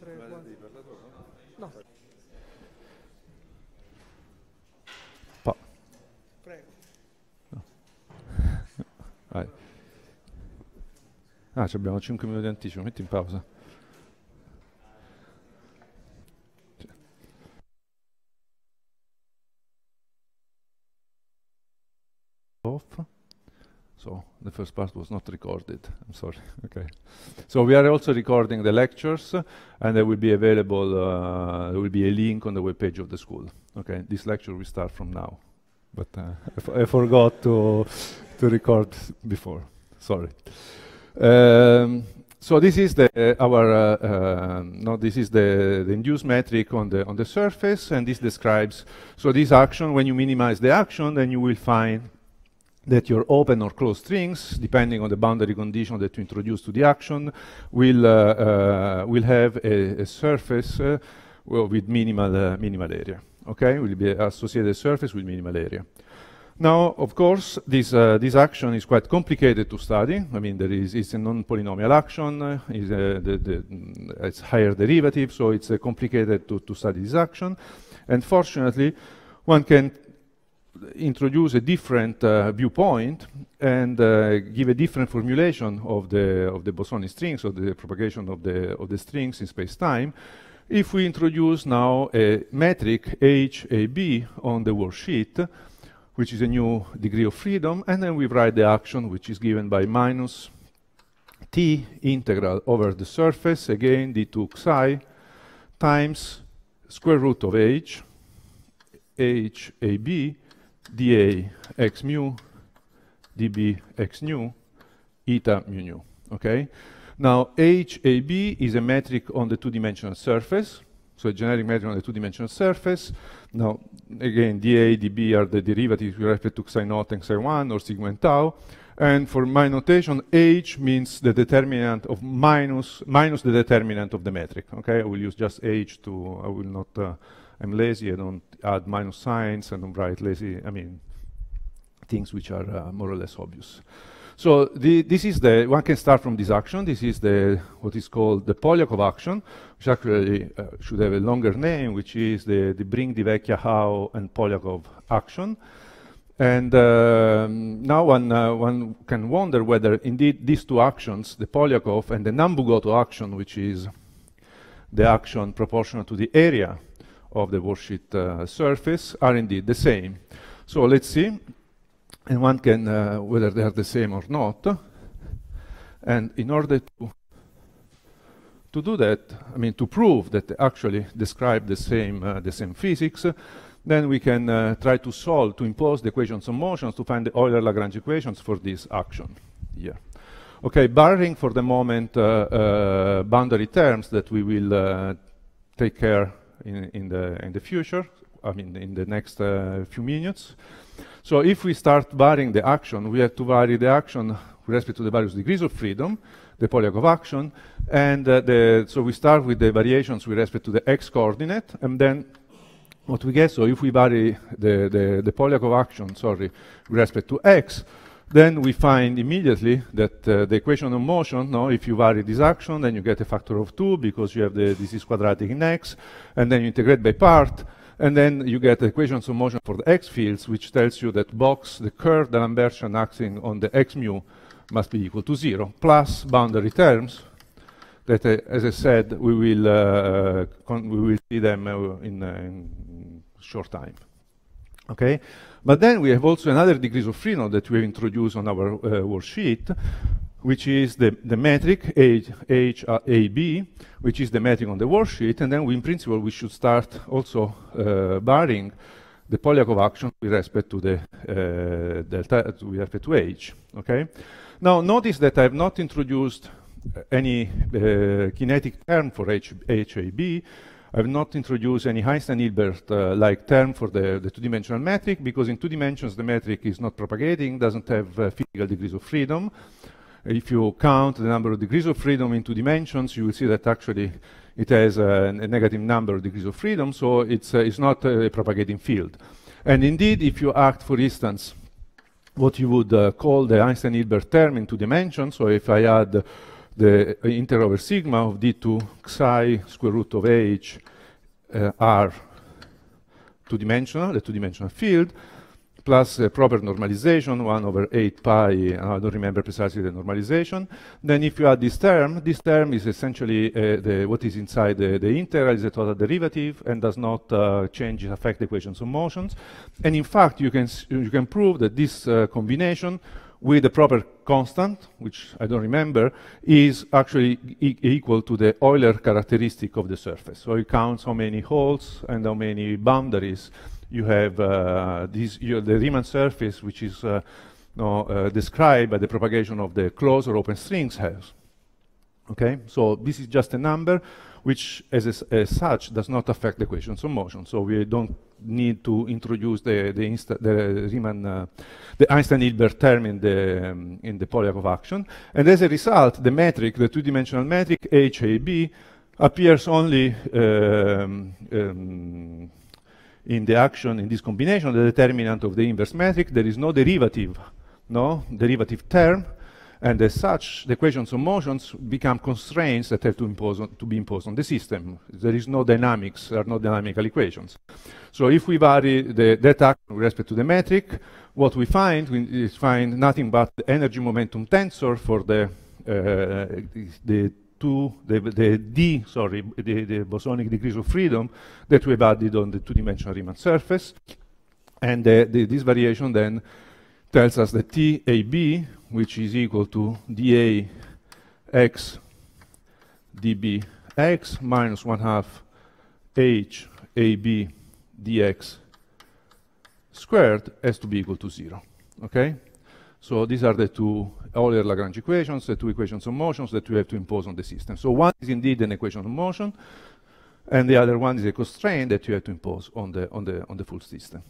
3, 4. No. Pa. Prego. No. Vai. Ah, abbiamo 5 minuti di anticipo, metti in pausa. So the first part was not recorded, I'm sorry, okay. So we are also recording the lectures uh, and they will be available, uh, there will be a link on the webpage of the school. Okay, this lecture will start from now, but uh, I, forgot to, to record before, sorry. Um, so this is the uh, our uh, uh, no this is the, the, induced metric on the on the surface and this describes so this action when you minimize the action then you will find that your open or closed strings, depending on the boundary condition that you introduce to the action, will, uh, uh, will have a, a surface uh, well, with minimal, uh, minimal area. Okay, will be associated surface with minimal area. Now, of course, this, uh, this action is quite complicated to study. I mean, there is, it's a non-polynomial action, uh, it's, the, the, mm, it's higher derivative, so it's complicated to, to study this action. And fortunately, one can introduce a different uh, viewpoint and uh, give a different formulation of the of the bosonic strings or the propagation of the of the strings in space-time if we introduce now a metric HAB on the worksheet which is a new degree of freedom and then we write the action which is given by minus t integral over the surface again d2 xi times square root of h HAB dA x mu, dB x nu, eta mu nu, okay? Now, HAB is a metric on the two-dimensional surface, so a generic metric on the two-dimensional surface. Now, again, dA, dB are the derivatives with respect to xi0 and xi1 or sigma and tau. And for my notation, H means the determinant of minus, minus the determinant of the metric, okay? I will use just H to, I will not uh, I'm lazy, I don't add minus signs, I don't write lazy, I mean, things which are uh, more or less obvious. So the, this is the, one can start from this action. This is the, what is called the Polyakov action, which actually uh, should have a longer name, which is the, the Bring, Divecchia, How, and Polyakov action. And um, now one, uh, one can wonder whether indeed these two actions, the Polyakov and the Nambugoto action, which is the action proportional to the area of the worksheet uh, surface are indeed the same. So let's see, and one can, uh, whether they are the same or not. And in order to, to do that, I mean, to prove that they actually describe the same, uh, the same physics, then we can uh, try to solve, to impose the equations of motions to find the Euler-Lagrange equations for this action Yeah. Okay, barring for the moment uh, uh, boundary terms that we will take care in, in, the, in the future, I mean, in the next uh, few minutes. So if we start varying the action, we have to vary the action with respect to the various degrees of freedom, the Polyakov action, and uh, the, so we start with the variations with respect to the x-coordinate, and then what we get, so if we vary the, the, the Polyakov action, sorry, with respect to x, then we find immediately that uh, the equation of motion, no, if you vary this action, then you get a factor of 2 because you have the, this is quadratic in x, and then you integrate by part, and then you get equations of motion for the x fields, which tells you that box, the curve, the Lambertian acting on the x mu must be equal to 0, plus boundary terms that, uh, as I said, we will, uh, we will see them uh, in, uh, in short time. Okay? But then we have also another degrees of freedom that we have introduced on our uh, worksheet, which is the, the metric HAB, uh, which is the metric on the worksheet, and then we, in principle we should start also uh, barring the Polyakov action with respect to the uh, delta to, with respect to H. Okay? Now notice that I have not introduced any uh, kinetic term for H HAB, I've not introduced any Einstein-Hilbert-like uh, term for the, the two-dimensional metric because in two dimensions the metric is not propagating, doesn't have uh, physical degrees of freedom. If you count the number of degrees of freedom in two dimensions, you will see that actually it has a, a negative number of degrees of freedom, so it's, uh, it's not a propagating field. And indeed, if you act, for instance, what you would uh, call the Einstein-Hilbert term in two dimensions, so if I add the uh, integral over sigma of d2 psi square root of h uh, are two-dimensional, the two-dimensional field, plus a proper normalization, 1 over 8 pi, I don't remember precisely the normalization. Then if you add this term, this term is essentially uh, the, what is inside the, the, integral is a total derivative and does not uh, change, affect the equations of motions. And in fact, you can, you can prove that this uh, combination with the proper constant, which I don't remember, is actually e equal to the Euler characteristic of the surface. So it counts how many holes and how many boundaries you have. Uh, this, you the Riemann surface, which is uh, uh, described by the propagation of the closed or open strings has. Okay, so this is just a number which as, as, such does not affect the equations of motion. So we don't need to introduce the, the, the Riemann, uh, the Einstein-Hilbert term in the, um, in the Polyakov action. And as a result, the metric, the two-dimensional metric HAB, appears only um, um, in the action in this combination, the determinant of the inverse metric. There is no derivative, no derivative term. And as such, the equations of motions become constraints that have to, impose on, to be imposed on the system. There is no dynamics, there are no dynamical equations. So if we vary the, data with respect to the metric, what we find we, is find nothing but the energy momentum tensor for the, uh, the two, the, the D, sorry, the, the bosonic degrees of freedom that we've added on the two-dimensional Riemann surface. And uh, the, this variation then tells us that TAB which is equal to dA x dB x minus 1 half h AB dx squared has to be equal to 0. Okay? So these are the two Euler Lagrange equations, the two equations of motions that we have to impose on the system. So one is indeed an equation of motion, and the other one is a constraint that you have to impose on the on the on the full system.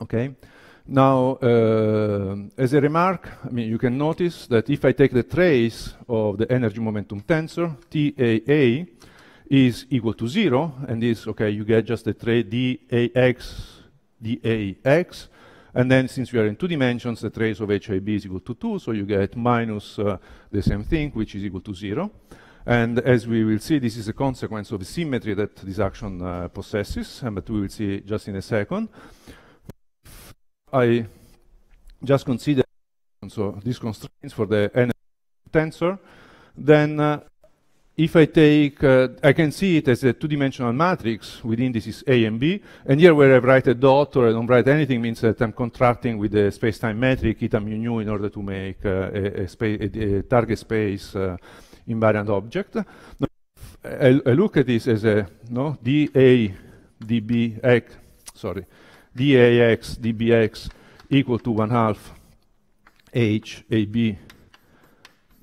Okay? Now, uh, as a remark, I mean, you can notice that if I take the trace of the energy momentum tensor, TAA is equal to zero, and is, okay, you get just the trace DAX, DAX, and then since we are in two dimensions, the trace of HIB is equal to two, so you get minus uh, the same thing, which is equal to zero. And as we will see, this is a consequence of the symmetry that this action uh, possesses, but we will see just in a second. I just consider so these constraints for the energy tensor, then uh, if I take, uh, I can see it as a two-dimensional matrix with indices A and B, and here where I write a dot or I don't write anything means that I'm contracting with the space-time metric eta mu nu in order to make uh, a, a, spa a, a, target space uh, invariant object. Now, I, I, look at this as a no, dA, dB, sorry, dAx dBx equal to 1 half h ab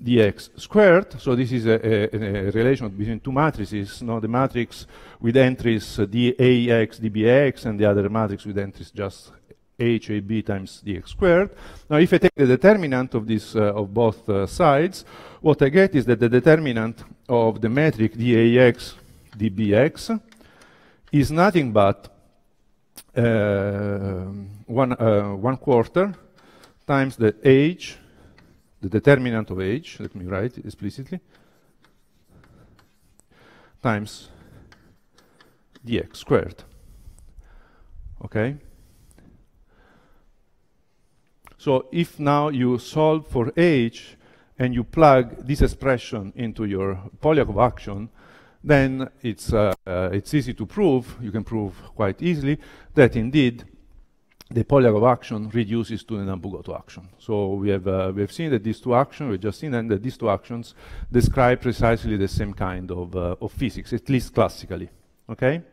dx squared. So this is a, a, a, relation between two matrices, no? the matrix with entries uh, dAx dBx and the other matrix with entries just HAB times dx squared. Now, if I take the determinant of this uh, of both uh, sides, what I get is that the determinant of the metric dAx dBx is nothing but uh, one, uh, one quarter times the age, the determinant of age, let me write explicitly, times dx squared. Okay? So if now you solve for h and you plug this expression into your Polyakov action, then it's, uh, uh, it's easy to prove, you can prove quite easily, that indeed the Polyakov action reduces to the nambu-goto action. So we have, uh, we have seen that these two actions, we have just seen and that these two actions describe precisely the same kind of, uh, of physics, at least classically, okay?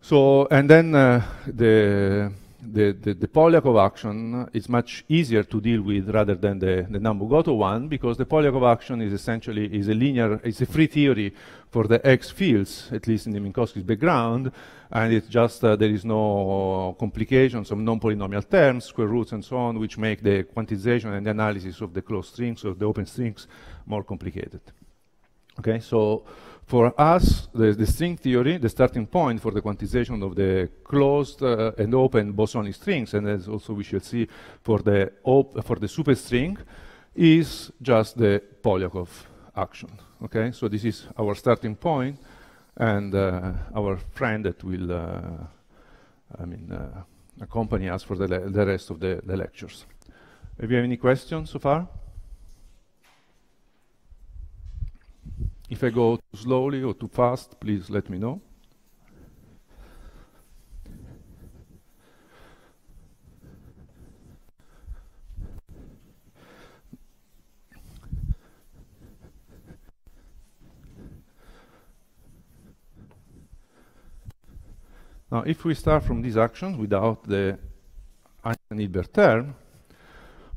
So, and then uh, the, the, the, the Polyakov action is much easier to deal with rather than the, the Nambu-Goto one because the Polyakov action is essentially is a linear, it's a free theory for the X fields, at least in the Minkowski's background, and it's just uh, there is no complications of non-polynomial terms, square roots and so on, which make the quantization and the analysis of the closed strings or the open strings more complicated. Okay, so for us, the, the, string theory, the starting point for the quantization of the closed uh, and open bosonic strings, and as also we shall see for the, for the superstring, is just the Polyakov action. Okay, so this is our starting point, and uh, our friend that will, uh, I mean, uh, accompany us for the, the rest of the, the lectures. If you have any questions so far? If I go too slowly or too fast, please let me know. Now, if we start from these actions without the Einstein-Hilbert term,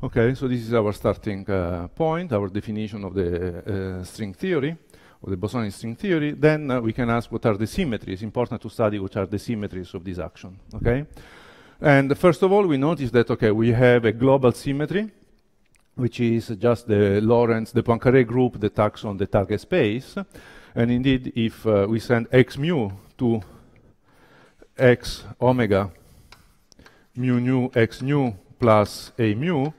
okay, so this is our starting uh, point, our definition of the uh, string theory. Or the bosonic string theory, then uh, we can ask what are the symmetries. Important to study what are the symmetries of this action. Okay, and first of all, we notice that okay, we have a global symmetry, which is just the Lorentz, the Poincare group that acts on the target space, and indeed, if uh, we send x mu to x omega mu nu x nu plus a mu,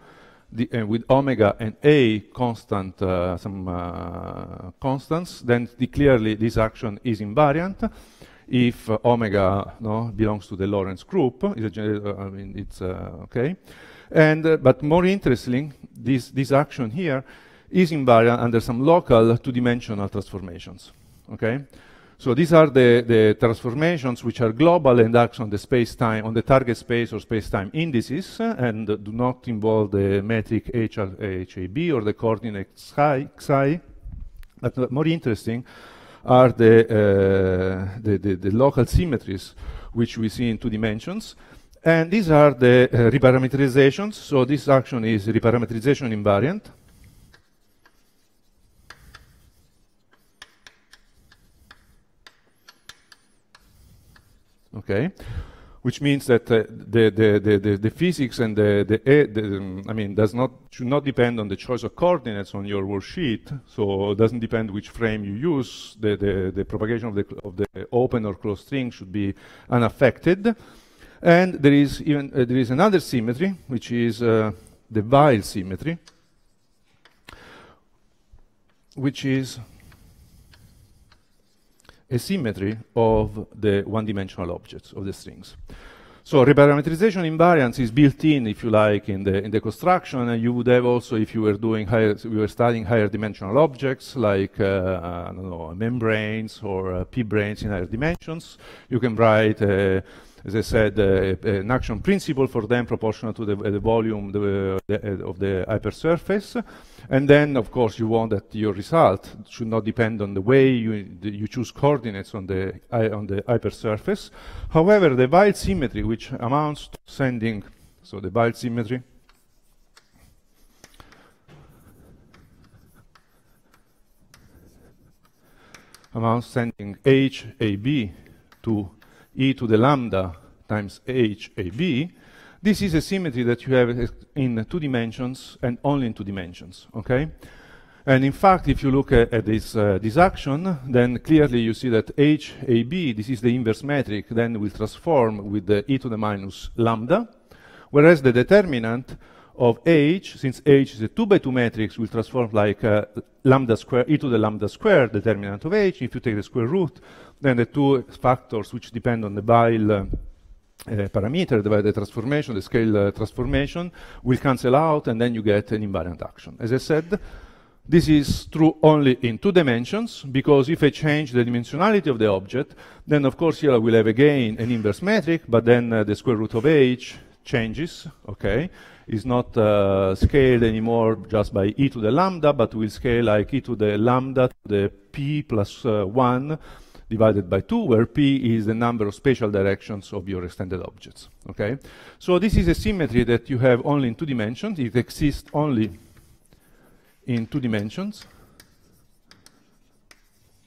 the, uh, with omega and a constant, uh, some uh, constants, then the clearly this action is invariant. If uh, omega no, belongs to the Lorentz group, uh, I mean it's uh, okay. And but more interesting, this this action here is invariant under some local two-dimensional transformations. Okay. So these are the, the transformations which are global and act on the space-time, on the target space or space-time indices, uh, and uh, do not involve the metric h HAB or the coordinate xi, But more interesting are the, uh, the, the, the, local symmetries which we see in two dimensions. And these are the uh, reparameterizations. So this action is reparameterization invariant. okay? Which means that uh, the, the, the, the, physics and the, the, the I mean, does not, should not depend on the choice of coordinates on your worksheet. So it doesn't depend which frame you use. The, the, the propagation of the, of the open or closed string should be unaffected. And there is even, uh, there is another symmetry, which is uh, the vial symmetry, which is a symmetry of the one-dimensional objects, of the strings. So reparametrization invariance is built in, if you like, in the, in the construction, and you would have also, if you were doing higher, we were studying higher dimensional objects like, uh, I don't know, membranes or uh, p-branes in higher dimensions, you can write uh, as I said, uh, uh, an action principle for them proportional to the, the volume the, the, uh, of the hypersurface. And then, of course, you want that your result should not depend on the way you, you choose coordinates on the, on the hypersurface. However, the Weil symmetry, which amounts to sending, so the Weil symmetry, amounts sending HAB to e to the lambda times h ab, this is a symmetry that you have in two dimensions and only in two dimensions, okay? And in fact, if you look at, at this, uh, this action, then clearly you see that h ab, this is the inverse metric, then will transform with the e to the minus lambda, whereas the determinant of H, since H is a 2 by 2 matrix, will transform like uh, lambda square, e to the lambda square determinant of H. If you take the square root, then the two factors which depend on the Bile uh, uh parameter, the, the transformation, the scale uh, transformation, will cancel out, and then you get an invariant action. As I said, this is true only in two dimensions, because if I change the dimensionality of the object, then of course here I will have again an inverse metric, but then uh, the square root of h changes, okay? is not uh, scaled anymore just by e to the lambda, but will scale like e to the lambda to the p plus, uh, 1 divided by 2, where p is the number of spatial directions of your extended objects. Okay, So this is a symmetry that you have only in two dimensions. It exists only in two dimensions,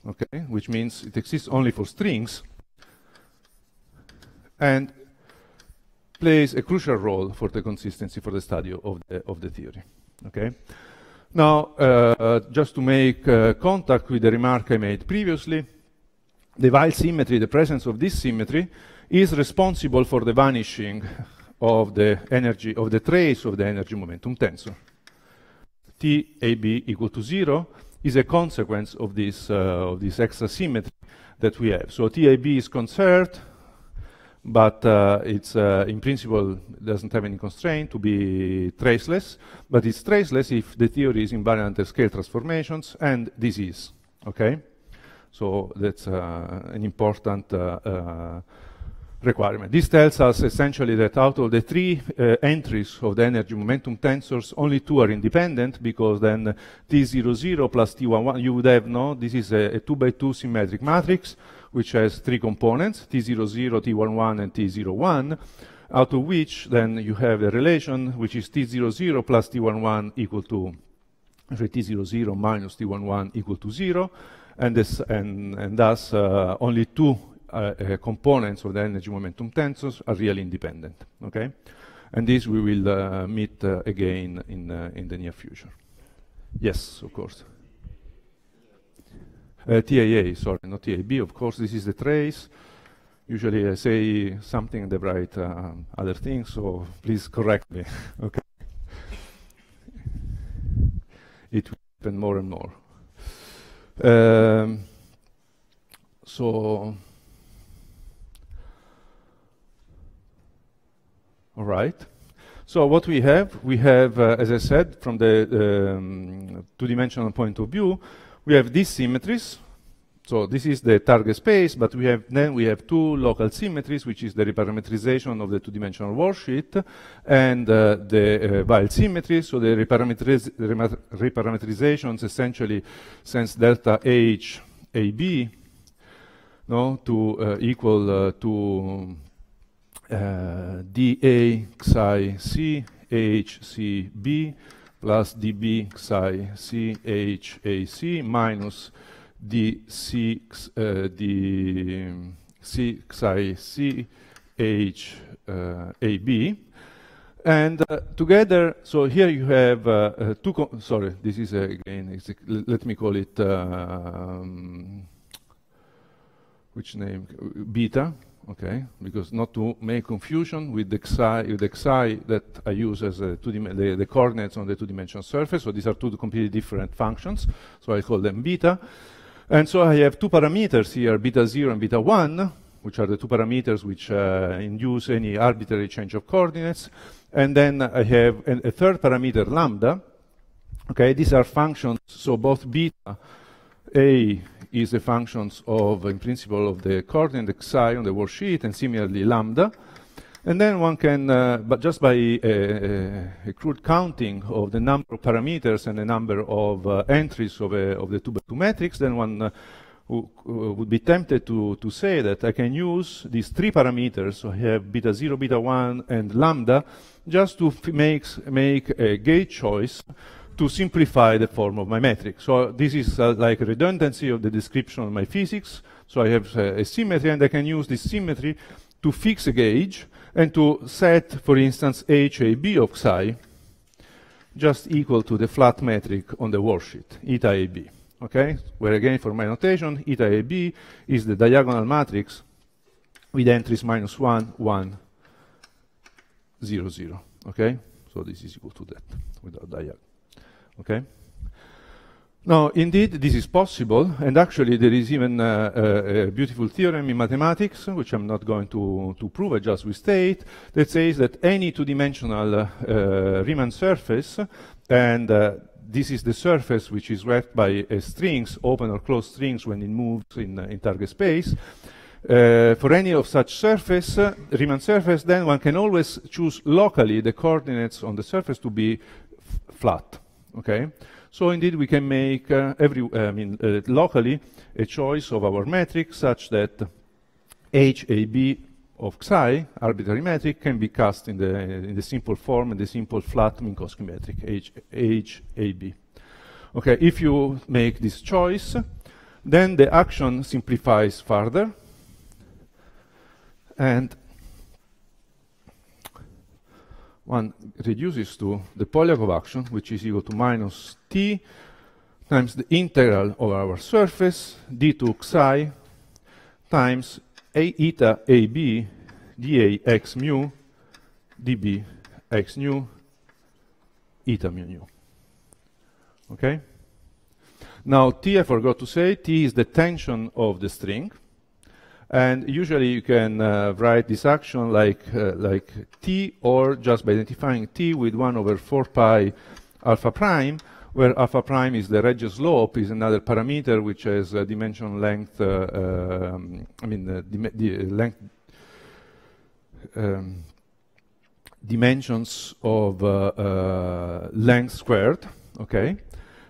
okay, which means it exists only for strings. And plays a crucial role for the consistency for the study of the, of the theory. Okay? Now, uh, just to make uh, contact with the remark I made previously, the Weil symmetry, the presence of this symmetry, is responsible for the vanishing of the energy, of the trace of the energy momentum tensor. TAB equal to zero is a consequence of this, uh, of this extra symmetry that we have. So TAB is conserved, but uh, it's uh, in principle doesn't have any constraint to be traceless, but it's traceless if the theory is invariant at scale transformations, and this is, okay? So that's uh, an important uh, uh, requirement. This tells us essentially that out of the three uh, entries of the energy momentum tensors, only two are independent because then T00 plus T11, you would have, no, this is a, a two by two symmetric matrix, which has three components, T00, T11, and T01, out of which then you have the relation, which is T00 plus T11 equal to T00 minus T11 equal to 0, and, this, and, and thus uh, only two uh, uh, components of the energy momentum tensors are really independent. Okay, and this we will uh, meet uh, again in uh, in the near future. Yes, of course uh, TAA, sorry, not TAB. Of course, this is the trace. Usually I say something, they write uh, other things, so please correct me, okay? It will happen more and more. Um, so, all right. So what we have, we have, uh, as I said, from the um, two-dimensional point of view, we have these symmetries. So this is the target space, but we have then we have two local symmetries, which is the reparametrization of the two-dimensional worksheet, and uh, the uh, symmetry. So the reparametriz reparametrizations essentially sends delta H AB no, to uh, equal uh, to uh, DA xi C H C B plus dB psi CHAC minus d c uh, psi C H uh, A B. And uh, together, so here you have uh, uh two, sorry, this is uh, again, let me call it, um, which name, beta, okay? Because not to make confusion with the xi, with the xi that I use as the, the, coordinates on the two-dimensional surface. So these are two completely different functions. So I call them beta. And so I have two parameters here, beta 0 and beta 1, which are the two parameters which uh, induce any arbitrary change of coordinates. And then I have an, a third parameter, lambda. Okay, these are functions, so both beta, a is the functions of, in principle, of the coordinate xi on the worksheet, and similarly lambda. And then one can, uh, but just by uh, uh, a crude counting of the number of parameters and the number of uh, entries of, a, of the 2 by 2 matrix, then one uh, uh, would be tempted to, to say that I can use these three parameters, so I have beta 0, beta 1, and lambda, just to make, make a gate choice to simplify the form of my metric. So this is uh, like redundancy of the description of my physics. So I have uh, a symmetry and I can use this symmetry to fix a gauge and to set, for instance, HAB of psi just equal to the flat metric on the worksheet, eta AB. Okay? Where again, for my notation, eta AB is the diagonal matrix with entries minus 1, 1, 0, 0. Okay? So this is equal to that without diagonal. Okay. Now, indeed, this is possible, and actually there is even uh, a, uh, a, beautiful theorem in mathematics, which I'm not going to, to prove, I just state, that says that any two-dimensional uh, Riemann surface, and uh, this is the surface which is wrapped by uh, strings, open or closed strings when it moves in, in target space, for any of such surface, Riemann surface, then one can always choose locally the coordinates on the surface to be flat. Okay, so indeed we can make uh, every uh, I mean uh, locally a choice of our metric such that HAB of xi arbitrary metric can be cast in the in the simple form in the simple flat Minkowski metric H HAB. Okay, if you make this choice, then the action simplifies further, and one reduces to the polar action, which is equal to minus t times the integral of our surface d2 xi times a eta ab dA x mu dB x nu eta mu nu. Okay? Now, T, I forgot to say, T is the tension of the string. And usually you can uh, write this action like, uh, like t or just by identifying t with 1 over 4 pi alpha prime, where alpha prime is the radius slope, is another parameter which has dimension length, uh, um, I mean, the, uh, uh, length um, dimensions of length squared, okay?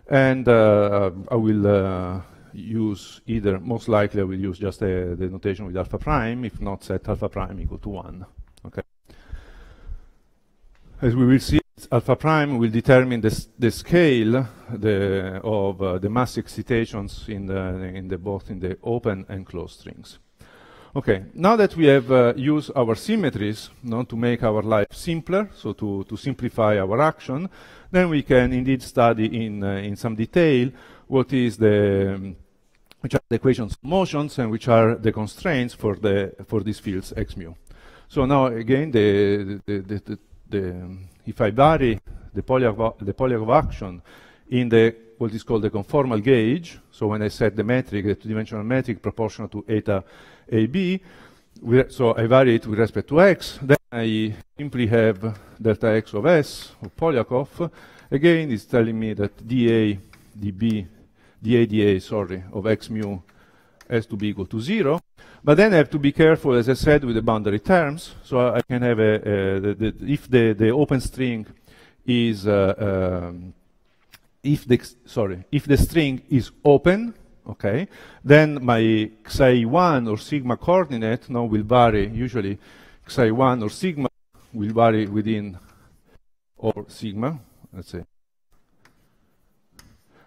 And I will use either, most likely I will use just uh, the notation with alpha prime, if not set alpha prime equal to 1. Okay. As we will see, alpha prime will determine the, the scale the, of uh, the mass excitations in the, in the both in the open and closed strings. Okay, now that we have uh, used our symmetries you to make our life simpler, so to, to simplify our action, then we can indeed study in, uh, in some detail what is the, um, which are the equations of motions and which are the constraints for the for these fields x mu. So now again, the, the, the, the if I vary the polar the of action in the what is called the conformal gauge, so when I set the metric, the two-dimensional metric proportional to eta AB, so I vary it with respect to x, then I simply have delta x of s, of Polyakov. Again, it's telling me that dA dB the ADA, sorry, of x mu has to be equal to zero. But then I have to be careful, as I said, with the boundary terms. So I can have a, a the, the, if the, the open string is, uh, um, if the, sorry, if the string is open, okay, then my xi1 or sigma coordinate now will vary, usually xi1 or sigma will vary within or sigma, let's say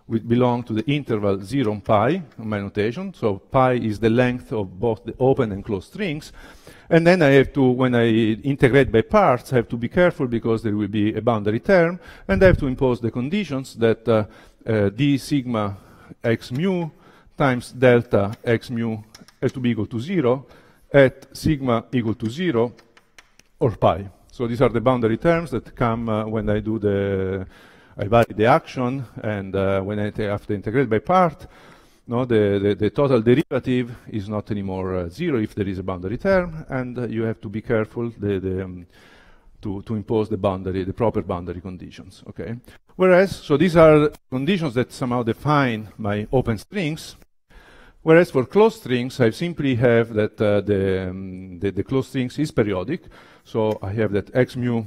which belong to the interval 0 and pi my notation. So pi is the length of both the open and closed strings. And then I have to, when I integrate by parts, I have to be careful because there will be a boundary term, and I have to impose the conditions that uh, uh, d sigma x mu times delta x mu has to be equal to zero at sigma equal to zero or pi. So these are the boundary terms that come uh, when I do the I evaluate the action, and uh, when I have to integrate by part, no, the, the, the, total derivative is not anymore uh, zero if there is a boundary term, and uh, you have to be careful the, the, um, to, to impose the boundary, the proper boundary conditions, okay? Whereas, so these are conditions that somehow define my open strings, whereas for closed strings, I simply have that uh, the, um, the, the closed strings is periodic, so I have that x mu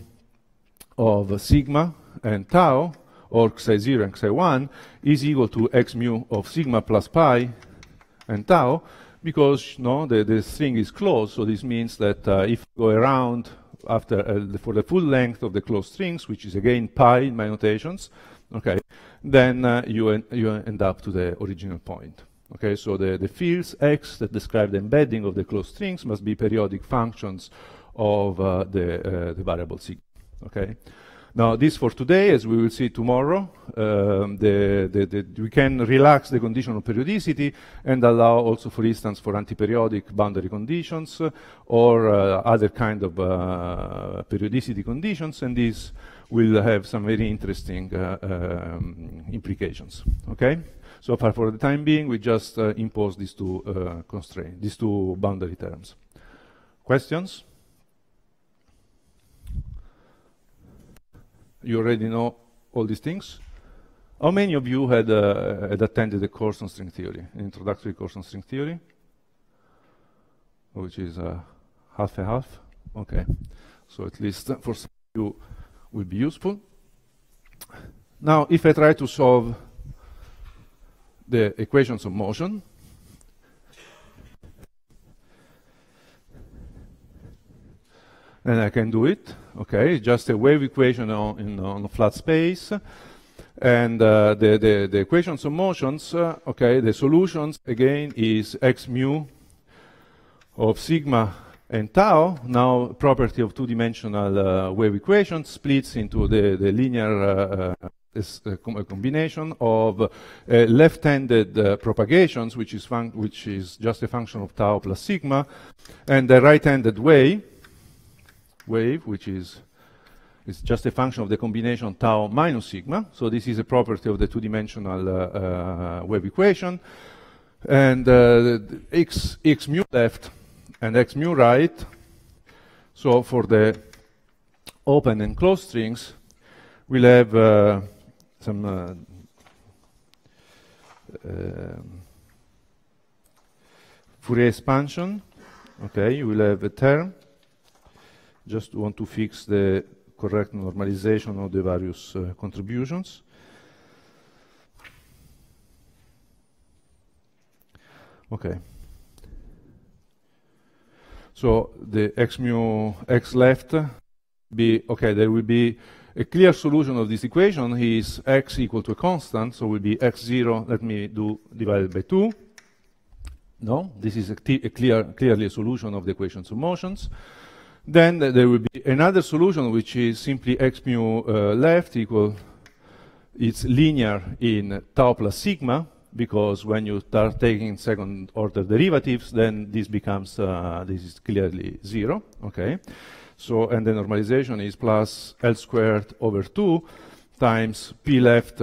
of sigma and tau or Xi0 and Xi1 is equal to X mu of sigma plus pi and tau because no, the, the string is closed. So this means that uh, if you go around after uh, for the full length of the closed strings, which is again pi in my notations, okay, then uh, you, en you end up to the original point. Okay, so the, the fields x that describe the embedding of the closed strings must be periodic functions of uh, the, uh, the variable sigma. Okay, now, this for today, as we will see tomorrow, um, the, the, the, we can relax the condition of periodicity and allow also, for instance, for antiperiodic boundary conditions uh, or uh, other kind of uh, periodicity conditions, and this will have some very interesting uh, um, implications, okay? So far, for the time being, we just uh, impose these two uh, constraints, these two boundary terms. Questions? You already know all these things. How many of you had, uh, had attended a course on string theory, an introductory course on string theory, which is uh, half a half? Okay, so at least for some of you will be useful. Now, if I try to solve the equations of motion, and I can do it. Okay, just a wave equation on, in, on a flat space. And uh, the, the, the, equations of motions, uh, okay, the solutions again is x mu of sigma and tau, now property of two-dimensional uh, wave equation, splits into the, the linear uh, uh, uh, com combination of left-handed propagations, which is, which is just a function of tau plus sigma, and the right-handed way, wave, which is it's just a function of the combination tau minus sigma. So this is a property of the two-dimensional uh, uh, wave equation. And uh, x, x mu left and x mu right. So for the open and closed strings, we'll have uh, some uh, um, Fourier expansion. Okay, you will have a term just want to fix the correct normalization of the various uh, contributions. Okay. So the x mu x left be okay. There will be a clear solution of this equation is x equal to a constant, so will be x zero. Let me do divided by two. No, this is a, a clear, clearly a solution of the equations of motions. Then there will be another solution, which is simply x mu uh, left equal, it's linear in tau plus sigma, because when you start taking second order derivatives, then this becomes, uh, this is clearly zero, okay? So, and the normalization is plus L squared over 2 times P left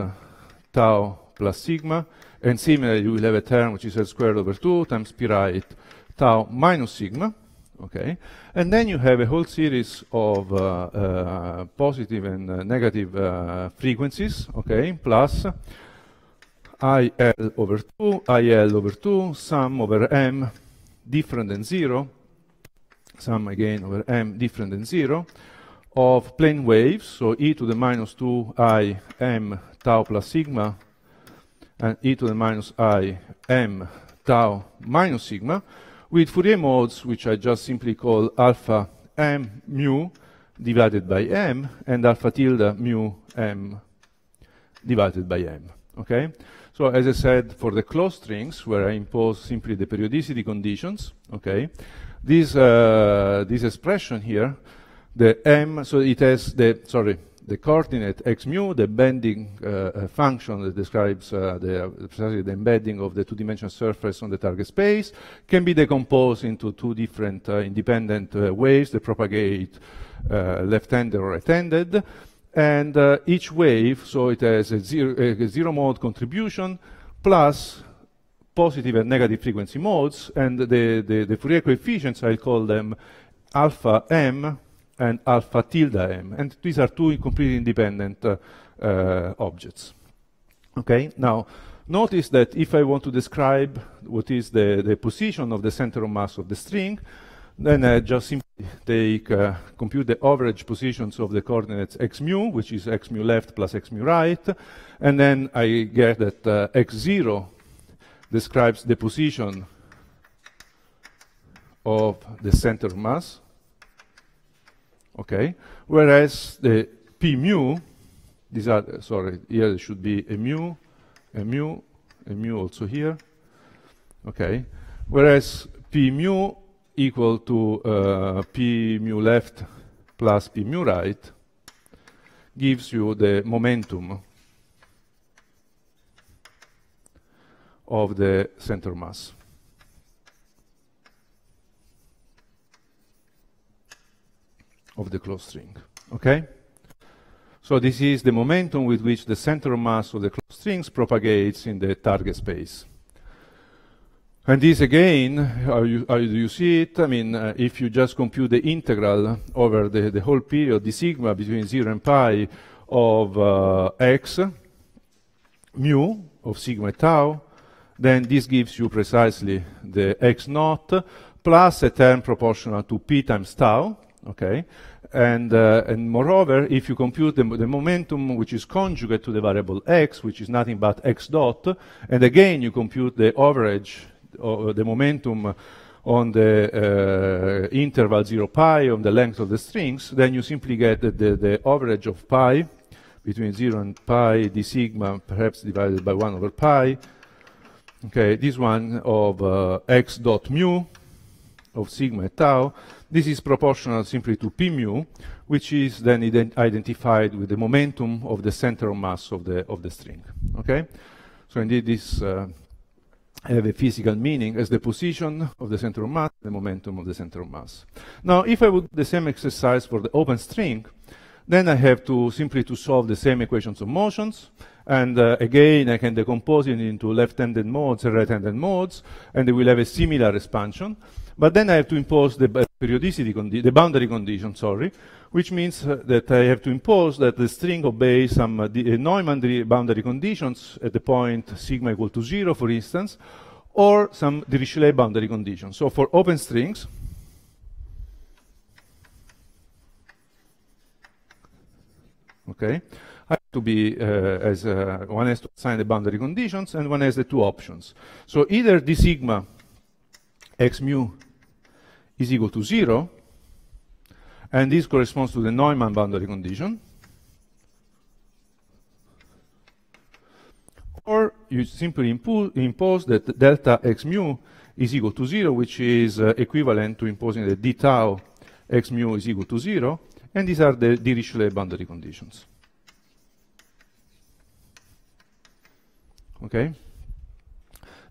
tau plus sigma, and similarly you will have a term which is L squared over 2 times P right tau minus sigma, okay? And then you have a whole series of uh, uh, positive and uh, negative uh, frequencies, okay, plus IL over 2, IL over 2, sum over M, different than 0, sum again over M, different than 0, of plane waves, so e to the minus 2 i m tau plus sigma, and e to the minus i m tau minus sigma, with Fourier modes, which I just simply call alpha m mu divided by m and alpha tilde mu m divided by m. Okay? So as I said, for the closed strings, where I impose simply the periodicity conditions, okay, this, uh, this expression here, the m, so it has the, sorry, the coordinate x mu, the bending uh, uh, function that describes uh, the, the, embedding of the two-dimensional surface on the target space, can be decomposed into two different uh, independent uh, waves that propagate uh, left-handed or right-handed. And each wave, so it has a zero, zero mode contribution plus positive and negative frequency modes, and the, the, the Fourier coefficients, I'll call them alpha m, and alpha tilde m. And these are two completely independent uh, uh, objects. Okay, now notice that if I want to describe what is the, the position of the center of mass of the string, then I just simply take, uh, compute the average positions of the coordinates x mu, which is x mu left plus x mu right, and then I get that uh, x0 describes the position of the center of mass, okay? Whereas the P mu, these are, sorry, here should be a mu, a mu, a mu also here, okay? Whereas P mu equal to uh, P mu left plus P mu right gives you the momentum of the center mass. of the closed string. Okay? So this is the momentum with which the center mass of the closed strings propagates in the target space. And this again, how, you, how do you see it? I mean, uh, if you just compute the integral over the, the whole period, the sigma between 0 and pi of uh, x, mu of sigma tau, then this gives you precisely the x naught plus a term proportional to p times tau, okay? And, uh, and moreover, if you compute the, the, momentum which is conjugate to the variable x, which is nothing but x dot, and again you compute the average, or uh, the momentum on the uh, interval 0 pi on the length of the strings, then you simply get the, the, the average of pi between 0 and pi d sigma, perhaps divided by 1 over pi, okay, this one of uh, x dot mu of sigma tau, this is proportional simply to p mu, which is then ident identified with the momentum of the center of mass of the, of the string, okay? So indeed this uh, have a physical meaning as the position of the center of mass, the momentum of the center of mass. Now, if I would do the same exercise for the open string, then I have to simply to solve the same equations of motions. And uh, again, I can decompose it into left-handed modes and right-handed modes, and they will have a similar expansion. But then I have to impose the periodicity, the boundary condition, sorry, which means uh, that I have to impose that the string obeys some uh, uh Neumann boundary conditions at the point sigma equal to zero, for instance, or some Dirichlet boundary conditions. So for open strings, okay, I have to be uh, as uh, one has to assign the boundary conditions and one has the two options. So either d sigma x mu is equal to 0, and this corresponds to the Neumann boundary condition, or you simply impose that delta x mu is equal to 0, which is uh, equivalent to imposing that d tau x mu is equal to 0, and these are the Dirichlet boundary conditions. Okay?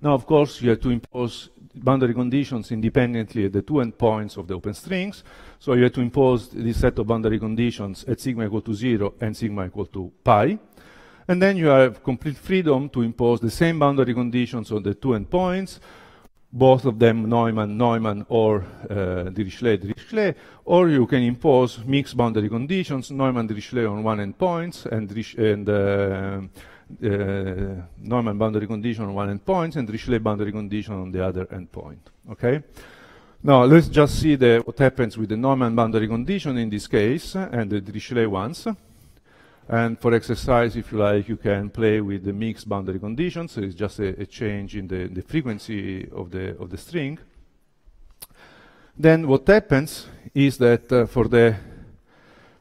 Now, of course, you have to impose boundary conditions independently at the two endpoints of the open strings. So you have to impose this set of boundary conditions at sigma equal to zero and sigma equal to pi. And then you have complete freedom to impose the same boundary conditions on the two endpoints, both of them Neumann, Neumann, or uh, Dirichlet, Dirichlet, or you can impose mixed boundary conditions, Neumann, Dirichlet on one endpoint, and, and uh, uh, normal boundary condition on one endpoint and Richelet boundary condition on the other endpoint. Okay? Now, let's just see the, what happens with the normal boundary condition in this case and the Dirichlet ones. And for exercise, if you like, you can play with the mixed boundary conditions. So it's just a, a change in the, the, frequency of the, of the string. Then what happens is that uh, for the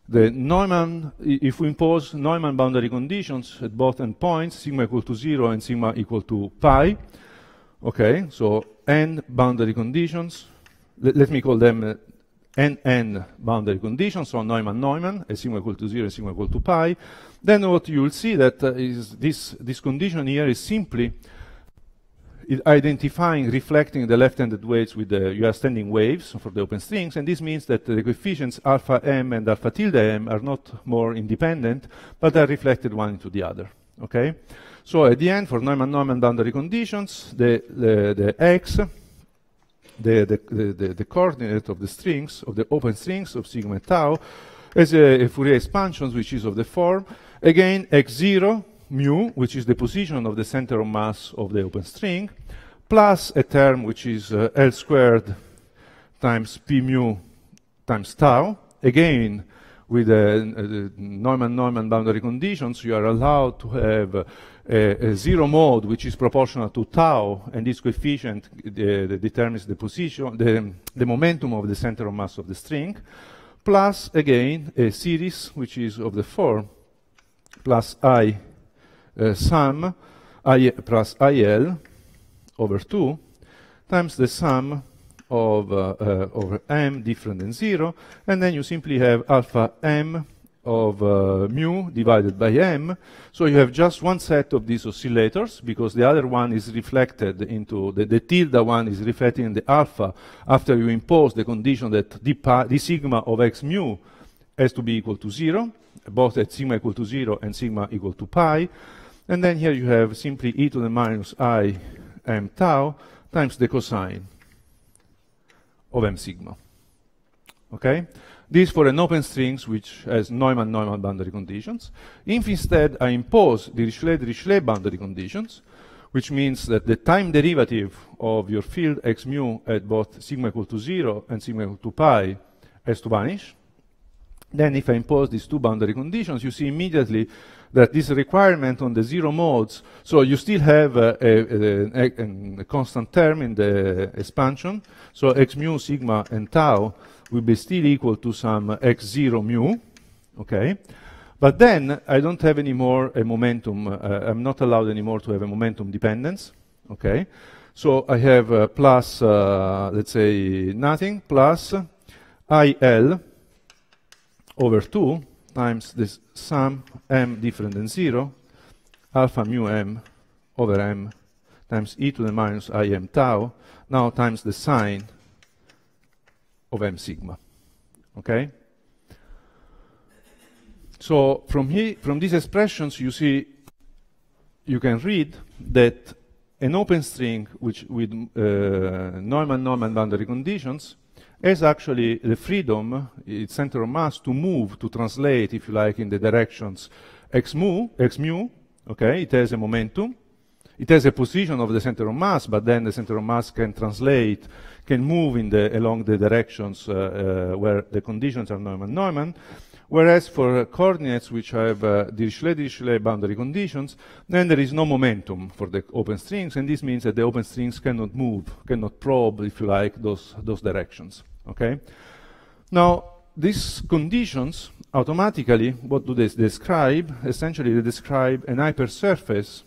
the Neumann, if we impose Neumann boundary conditions at both endpoints, sigma equal to zero and sigma equal to pi, okay, so n boundary conditions, let, let me call them uh, n n boundary conditions, so Neumann-Neumann, a sigma equal to zero and sigma equal to pi, then what you'll see that uh, is this, this condition here is simply identifying, reflecting the left-handed waves with the you-are-standing waves for the open strings, and this means that the coefficients alpha m and alpha tilde m are not more independent, but are reflected one into the other. Okay, so at the end for Neumann-Neumann boundary conditions, the the, the x, the the, the the coordinate of the strings of the open strings of sigma tau, as a, a Fourier expansion which is of the form again x zero mu, which is the position of the center of mass of the open string, plus a term which is uh, L squared times P mu times tau. Again, with the Neumann-Neumann boundary conditions, you are allowed to have a, a, zero mode which is proportional to tau, and this coefficient uh, determines the position, the, the momentum of the center of mass of the string, plus, again, a series which is of the form plus i uh, sum I plus IL over 2 times the sum of uh, uh, over m different than 0, and then you simply have alpha m of uh, mu divided by m. So you have just one set of these oscillators because the other one is reflected into the, the tilde one is reflecting the alpha after you impose the condition that d, pi, d sigma of x mu has to be equal to 0, both at sigma equal to 0 and sigma equal to pi. And then here you have simply e to the minus i m tau times the cosine of m sigma. Okay? This for an open string which has Neumann-Neumann boundary conditions. If instead I impose the Dirichlet-Dirichlet boundary conditions, which means that the time derivative of your field x mu at both sigma equal to 0 and sigma equal to pi has to vanish, then if I impose these two boundary conditions, you see immediately that this requirement on the zero modes, so you still have uh, a, a, a, constant term in the expansion, so x mu, sigma, and tau will be still equal to some x0 mu, okay? But then I don't have any more a momentum, uh, I'm not allowed anymore to have a momentum dependence, okay? So I have uh, plus, uh, let's say, nothing, plus IL, over 2 times this sum m different than 0 alpha mu m over m times e to the minus i m tau now times the sine of m sigma. Okay? So from, here, from these expressions you see you can read that an open string which with uh, Neumann-Neumann boundary conditions has actually the freedom, its center of mass, to move, to translate, if you like, in the directions x mu, x mu, okay, it has a momentum, it has a position of the center of mass, but then the center of mass can translate, can move the, along the directions uh, uh, where the conditions are Neumann-Neumann. Whereas for coordinates which have Dirichlet-Dirichlet uh, boundary conditions, then there is no momentum for the open strings, and this means that the open strings cannot move, cannot probe, if you like, those, those directions, okay? Now, these conditions automatically, what do they describe? Essentially, they describe an hypersurface.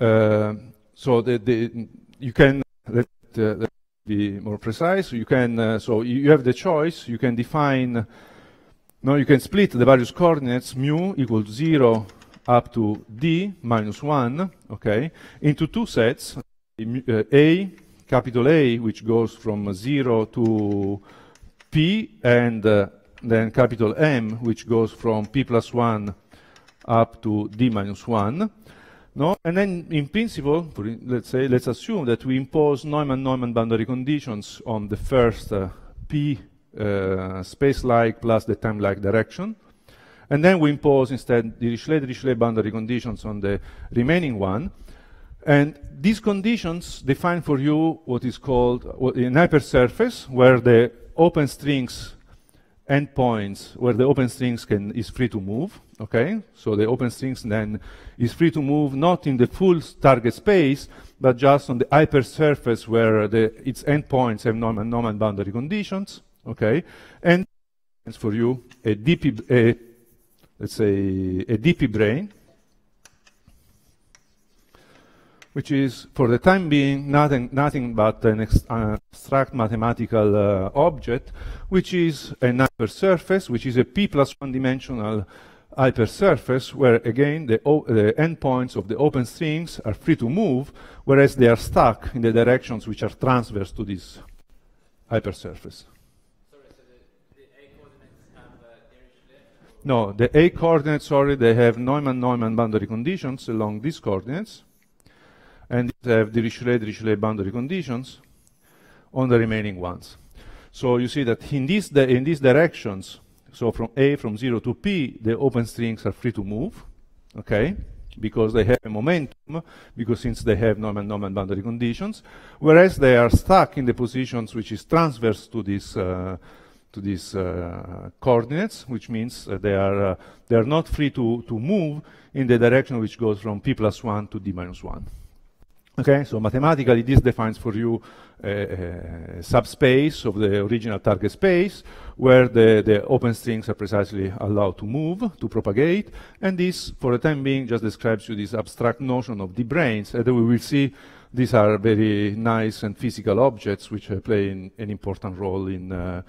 Uh, so the, the, you can, let, uh, let be more precise, you can, uh, so you have the choice, you can define, now you can split the various coordinates mu equals 0 up to d minus 1, okay, into two sets, uh, A, capital A, which goes from 0 to P, and uh, then capital M, which goes from P plus 1 up to D minus 1, no? And then in principle, let's say, let's assume that we impose Neumann-Neumann boundary conditions on the first uh, P uh, space-like plus the time-like direction. And then we impose instead the Dirichlet-Dirichlet boundary conditions on the remaining one. And these conditions define for you what is called an hypersurface, where the open strings endpoints where the OpenStreams can is free to move. Okay, so the strings then is free to move not in the full target space, but just on the hypersurface where the, its endpoints have normal, normal boundary conditions. Okay, and for you a DP, a, let's say a DP brain which is, for the time being, nothing, nothing but an, ex, an uh, abstract mathematical uh, object, which is an hypersurface, which is a p plus one dimensional hypersurface, where again the, the endpoints of the open strings are free to move, whereas they are stuck in the directions which are transverse to this hypersurface. Uh, no, the A coordinates, sorry, they have Neumann-Neumann boundary conditions along these coordinates and these have Dirichlet-Dirichlet boundary conditions on the remaining ones. So you see that in these, in these directions, so from A, from 0 to P, the open strings are free to move, okay? Because they have a momentum, because since they have Norman Norman boundary conditions, whereas they are stuck in the positions which is transverse to this uh, to these uh, coordinates, which means uh, they are uh, they are not free to to move in the direction which goes from p plus one to d minus one. Okay, so mathematically this defines for you a, uh, a, uh, subspace of the original target space where the, the open strings are precisely allowed to move, to propagate, and this, for the time being, just describes you this abstract notion of the brains, and we will see these are very nice and physical objects which uh, play an important role in uh,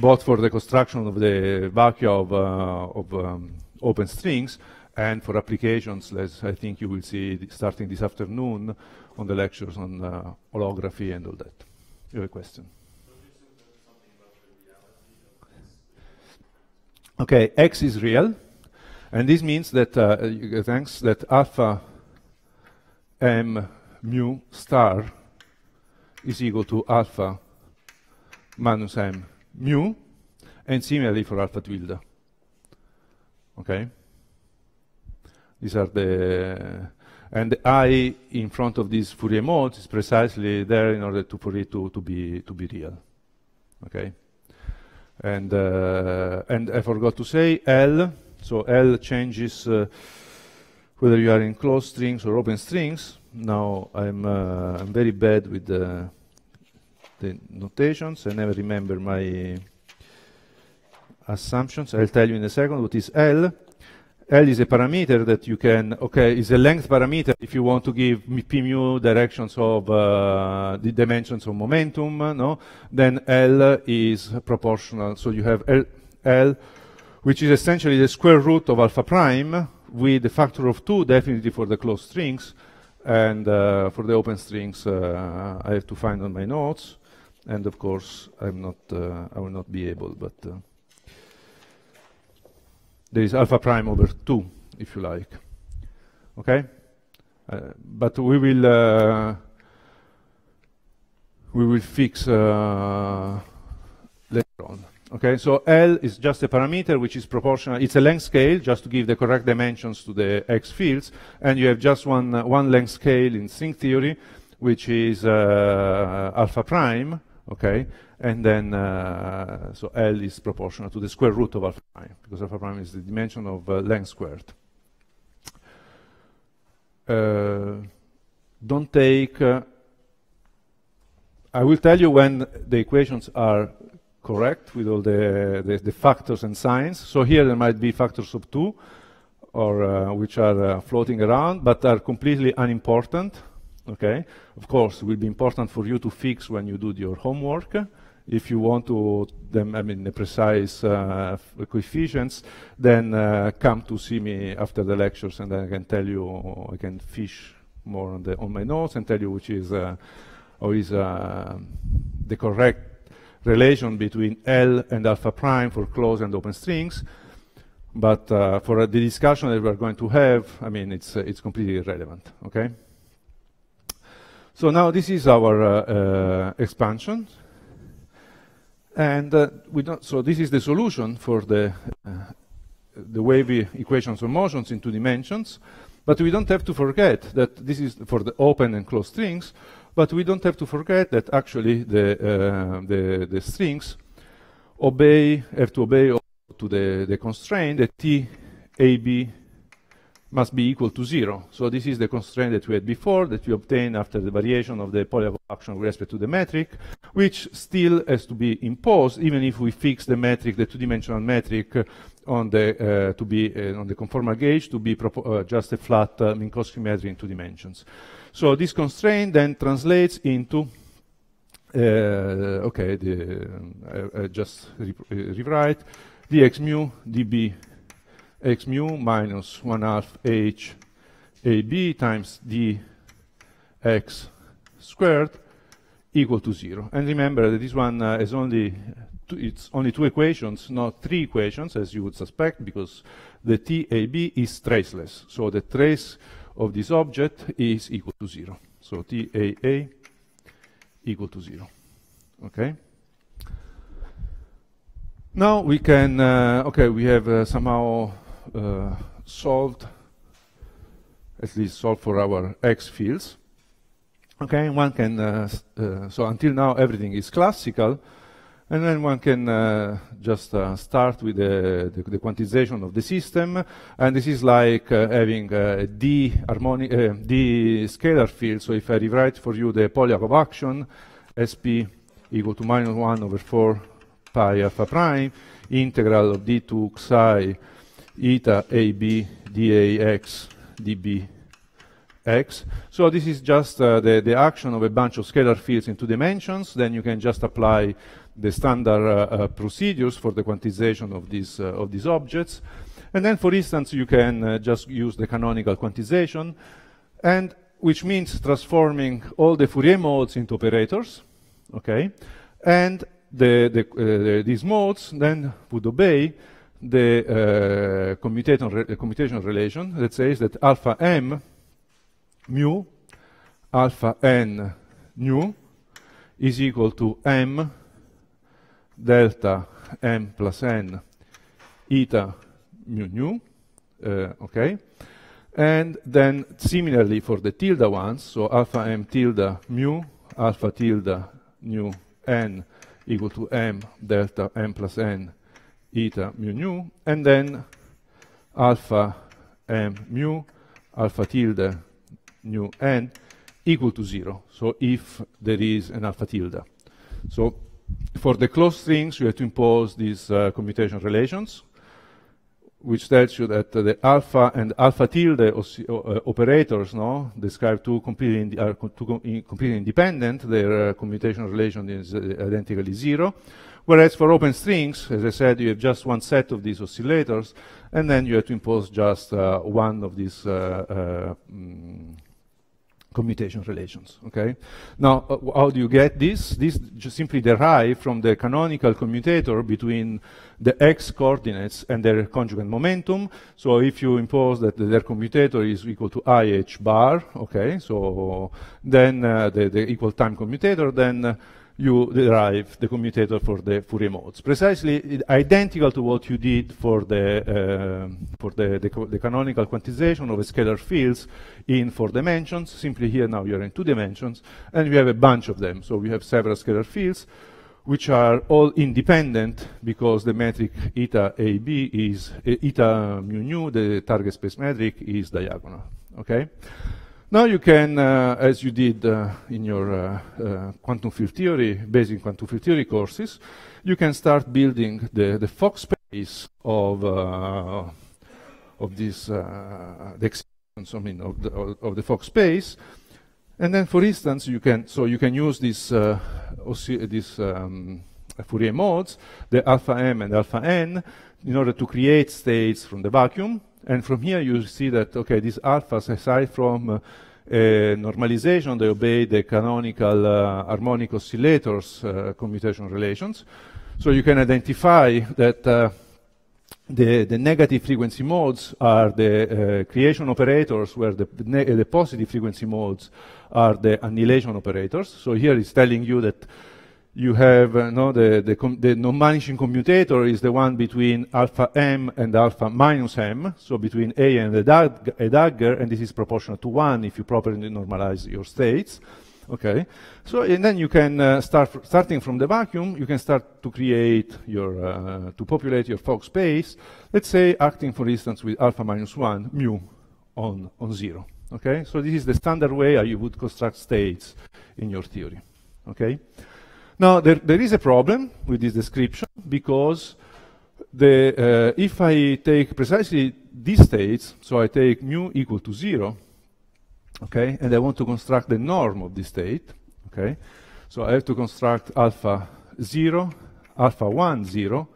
both for the construction of the vacuum of, uh, of um, open strings, and for applications, as I think you will see starting this afternoon on the lectures on uh, holography and all that. You have a question? Okay, X is real. And this means that, uh, uh, thanks that alpha m mu star is equal to alpha minus m mu, and similarly for alpha tilde. Okay? These are the and the I in front of this Fourier mode is precisely there in order to, for it to, to, be, to be real. Okay? And, uh, and I forgot to say L, so L changes uh, whether you are in closed strings or open strings. Now I'm, uh, I'm very bad with the, the notations. I never remember my assumptions. I'll tell you in a second what is L. L is a parameter that you can, okay, is a length parameter if you want to give p mu directions of uh, the dimensions of momentum, no? Then L is proportional. So you have L, L, which is essentially the square root of alpha prime with a factor of two, definitely for the closed strings. And uh, for the open strings, uh, I have to find on my notes. And of course, I'm not, uh, I will not be able, but. Uh, there is alpha prime over 2, if you like. Okay? Uh, but we will uh, we will fix uh, later on. Okay, so L is just a parameter which is proportional. It's a length scale, just to give the correct dimensions to the X fields, and you have just one uh, one length scale in string theory, which is uh, alpha prime, okay? And then, uh, so L is proportional to the square root of alpha prime, because alpha prime is the dimension of uh, length squared. Uh, don't take, uh, I will tell you when the equations are correct with all the, the, the factors and signs. So here there might be factors of two, or uh, which are uh, floating around, but are completely unimportant okay? Of course, it will be important for you to fix when you do your homework. If you want to, I mean, the precise uh, coefficients, then uh, come to see me after the lectures and then I can tell you, I can fish more on, the, on my notes and tell you which is, uh, or is uh, the correct relation between L and alpha prime for closed and open strings. But uh, for the discussion that we're going to have, I mean, it's, uh, it's completely irrelevant, okay? So now this is our uh, uh, expansion. And uh, so this is the solution for the, the wave equations of motions in two dimensions. But we don't have to forget that this is for the open and closed strings, but we don't have to forget that actually the, uh, the, the, strings obey, have to obey to the, the constraint that T, A, B must be equal to zero. So this is the constraint that we had before, that we obtain after the variation of the polar function with respect to the metric, which still has to be imposed, even if we fix the metric, the two-dimensional metric, uh, on the uh, to be uh, on the conformal gauge to be uh, just a flat mean cost in two dimensions. So this constraint then translates into uh, okay, the, uh, I, just re rewrite dx mu db x mu minus 1 half h ab times d x squared equal to zero. And remember that this one uh, is only two, it's only two equations, not three equations, as you would suspect, because the TAB is traceless. So the trace of this object is equal to zero. So TAA equal to zero. Okay. Now we can, uh, okay, we have uh, somehow uh, solved, at least solved for our X fields. Okay, one can, uh, uh, so until now everything is classical, and then one can uh, just uh, start with the, the, the, quantization of the system. And this is like uh, having a D, harmonic, D scalar field. So if I rewrite for you the Polyakov action, SP equal to minus 1 over 4 pi alpha prime, integral of D to xi eta AB DAX X. So this is just uh, the, the action of a bunch of scalar fields in two dimensions. Then you can just apply the standard uh, uh, procedures for the quantization of these, uh, of these objects. And then, for instance, you can uh, just use the canonical quantization, and which means transforming all the Fourier modes into operators, okay? And the, the, uh, these modes then would obey the uh, commutation, re commutation relation that says that alpha m mu alpha n nu is equal to m delta m plus n eta mu nu, uh, okay? And then similarly for the tilde ones, so alpha m tilde mu alpha tilde nu n equal to m delta m plus n eta mu nu, and then alpha m mu alpha tilde nu n equal to zero. So if there is an alpha tilde. So for the closed strings, you have to impose these uh, commutation relations, which tells you that uh, the alpha and alpha tilde uh, operators no, describe two completely, are two completely independent. Their uh, commutation relation is uh, identically zero. Whereas for open strings, as I said, you have just one set of these oscillators, and then you have to impose just uh, one of these uh, uh mm, commutation relations, okay? Now, uh, how do you get this? This simply derive from the canonical commutator between the x coordinates and their conjugate momentum. So if you impose that their commutator is equal to IH bar, okay, so then uh, the, the, equal time commutator, then uh, you derive the commutator for the Fourier modes, precisely identical to what you did for the uh, for the, the, the, canonical quantization of scalar fields in four dimensions. Simply here now you are in two dimensions, and we have a bunch of them. So we have several scalar fields, which are all independent because the metric eta ab is uh, eta mu nu, the target space metric is diagonal. Okay. Now you can, uh, as you did uh, in your uh, uh, quantum field theory, basic quantum field theory courses, you can start building the, the Fox space of uh, of this uh, the existence, I mean, of the, of the Fox space, and then, for instance, you can so you can use this this um, Fourier modes, the alpha m and alpha n, in order to create states from the vacuum and from here you see that, okay, these alphas, aside from uh, normalization, they obey the canonical uh, harmonic oscillators uh, commutation relations. So you can identify that uh, the, the, negative frequency modes are the uh, creation operators, where the, the positive frequency modes are the annihilation operators. So here it's telling you that you have uh, no, the, the, the non-managing commutator is the one between alpha m and alpha minus m, so between a and a, dag a dagger, and this is proportional to 1 if you properly normalize your states. Okay, so and then you can uh, start starting from the vacuum, you can start to create your, uh, to populate your fog space, let's say acting for instance with alpha minus 1 mu on, on 0. Okay, so this is the standard way you would construct states in your theory. Okay. Now, there, there is a problem with this description because the, uh, if I take precisely these states, so I take mu equal to zero, okay, and I want to construct the norm of this state, okay, so I have to construct alpha zero, alpha one zero,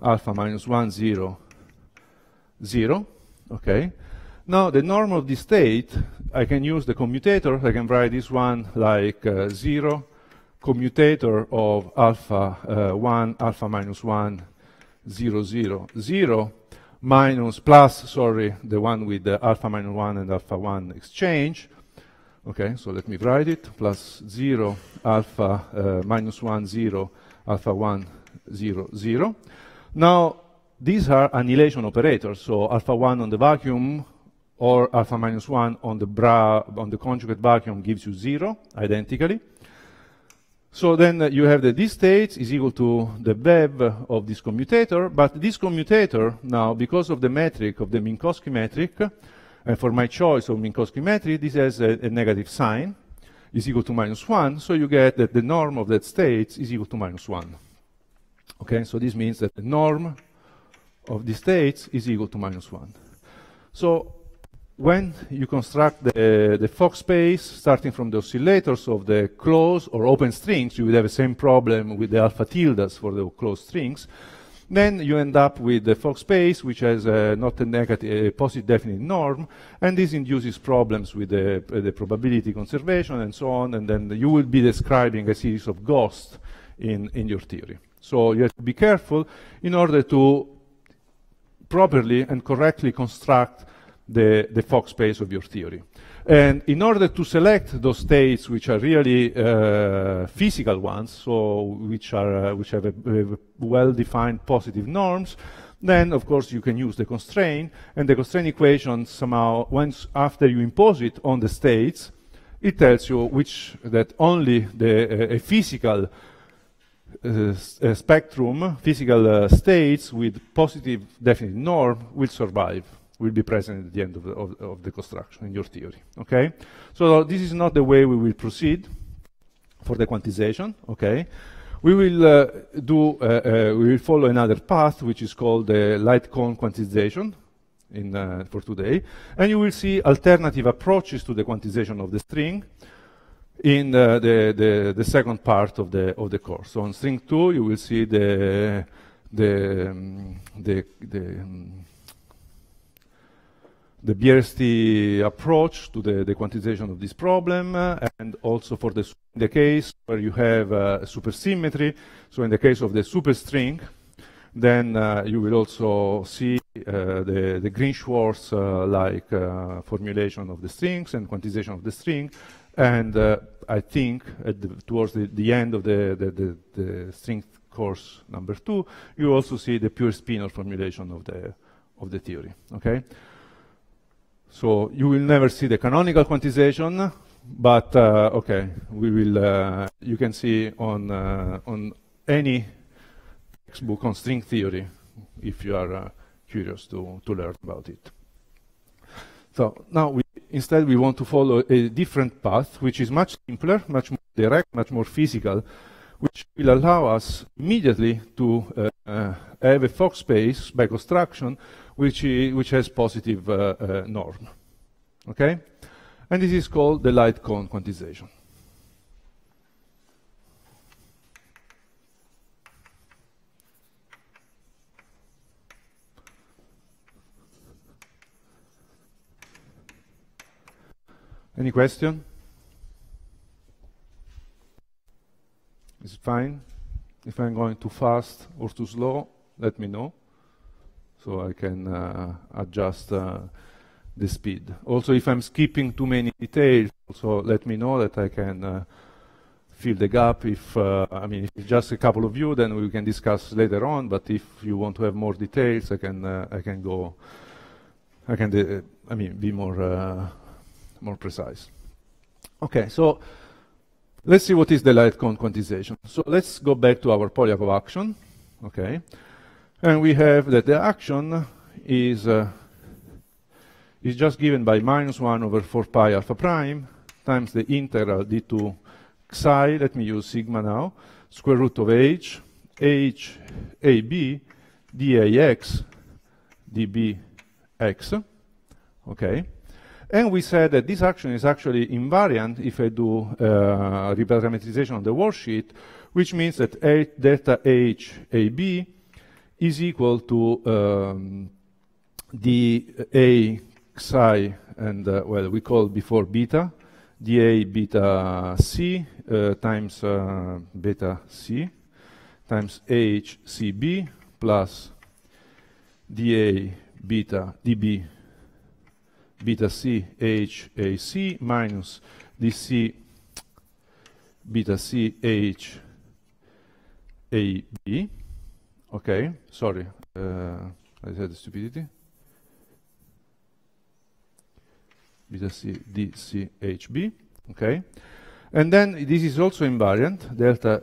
alpha minus one zero, zero, okay. Now the norm of this state, I can use the commutator, I can write this one like uh, zero, commutator of alpha uh, 1, alpha minus 1, 0, 0, 0, minus plus, sorry, the one with the alpha minus 1 and alpha 1 exchange. Okay, so let me write it, plus 0, alpha uh, minus 1, 0, alpha 1, 0, 0. Now, these are annihilation operators, so alpha 1 on the vacuum or alpha minus 1 on the, bra on the conjugate vacuum gives you 0, identically. So then uh, you have that this state is equal to the BEV of this commutator, but this commutator now, because of the metric, of the Minkowski metric, uh, and for my choice of Minkowski metric, this has a, a negative sign, is equal to minus 1, so you get that the norm of that state is equal to minus 1. Okay, so this means that the norm of the states is equal to minus 1. So when you construct the, the Fox space, starting from the oscillators of the closed or open strings, you will have the same problem with the alpha tildes for the closed strings. Then you end up with the Fox space, which has uh, not a negative, a positive definite norm, and this induces problems with the, uh, the probability conservation and so on, and then you will be describing a series of ghosts in, in your theory. So you have to be careful in order to properly and correctly construct the, the Fox space of your theory. And in order to select those states which are really uh, physical ones, so which, are, uh, which have a, a well-defined positive norms, then of course you can use the constraint, and the constraint equation somehow, once after you impose it on the states, it tells you which, that only the, uh, a physical uh, uh spectrum, physical uh, states with positive definite norm will survive will be present at the end of the, of, of the construction in your theory, okay? So this is not the way we will proceed for the quantization, okay? We will uh, do, uh, uh, we will follow another path, which is called the light cone quantization in, uh, for today. And you will see alternative approaches to the quantization of the string in uh, the, the, the, second part of the, of the course. So on string two, you will see the, the, um, the, the um, the BRST approach to the, the quantization of this problem, uh, and also for the, the case where you have uh, supersymmetry. So in the case of the superstring, then uh, you will also see uh, the, the green schwarz uh, like uh, formulation of the strings and quantization of the string. And I think the, towards the, end of the, the, string course number two, you also see the pure spinor formulation of the of the theory. Okay. So you will never see the canonical quantization, but uh, okay, we will. Uh, you can see on uh, on any textbook on string theory if you are uh, curious to to learn about it. So now we instead we want to follow a different path, which is much simpler, much more direct, much more physical, which will allow us immediately to uh, uh, have a Fox space by construction which, which has positive uh, uh, norm. Okay? And this is called the light cone quantization. Any question? Is it fine? If I'm going too fast or too slow, let me know so I can uh, adjust uh, the speed. Also, if I'm skipping too many details, also let me know that I can uh, fill the gap. If I mean, if it's just a couple of you, then we can discuss later on. But if you want to have more details, I can I can go. I can I mean be more more precise. Okay, so let's see what is the light cone quantization. So let's go back to our Polyakov action. Okay. And we have that the action is, uh, is just given by minus 1 over 4 pi alpha prime times the integral d2 psi, let me use sigma now, square root of h, h ab dax dbx, okay? And we said that this action is actually invariant if I do uh, reparametrization on the worksheet, which means that delta H AB is equal to um, dA psi, and uh, well, we called before beta, dA beta c uh, times uh, beta c times hCb plus dA beta dB beta c hAc minus dC beta c ab. Okay, sorry, uh, I said stupidity. Beta C D C H B, okay? And then this is also invariant, delta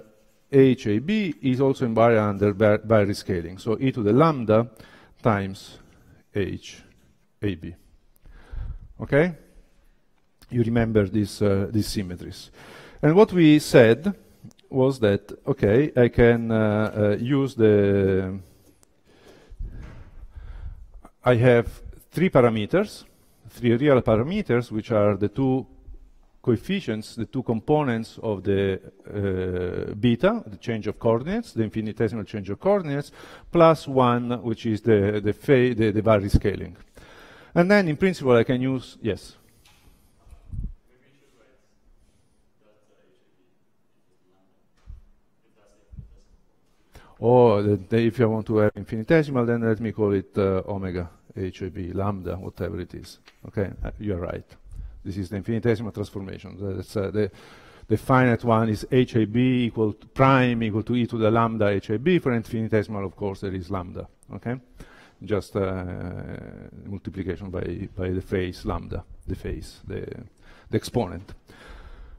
HAB is also invariant under by rescaling. scaling, so e to the lambda times HAB, okay? You remember these, uh, these symmetries. And what we said was that, okay, I can uh, uh, use the, I have three parameters, three real parameters, which are the two coefficients, the two components of the uh, beta, the change of coordinates, the infinitesimal change of coordinates, plus one, which is the the, the, the, scaling. And then, in principle, I can use, yes? Or the, if I want to have infinitesimal, then let me call it uh, omega, HAB, lambda, whatever it is. Okay, uh, you're right. This is the infinitesimal transformation. That's, uh, the, the finite one is HAB equal to prime equal to e to the lambda HAB. For infinitesimal, of course, there is lambda. Okay, just uh, multiplication by by the phase lambda, the phase, the the exponent.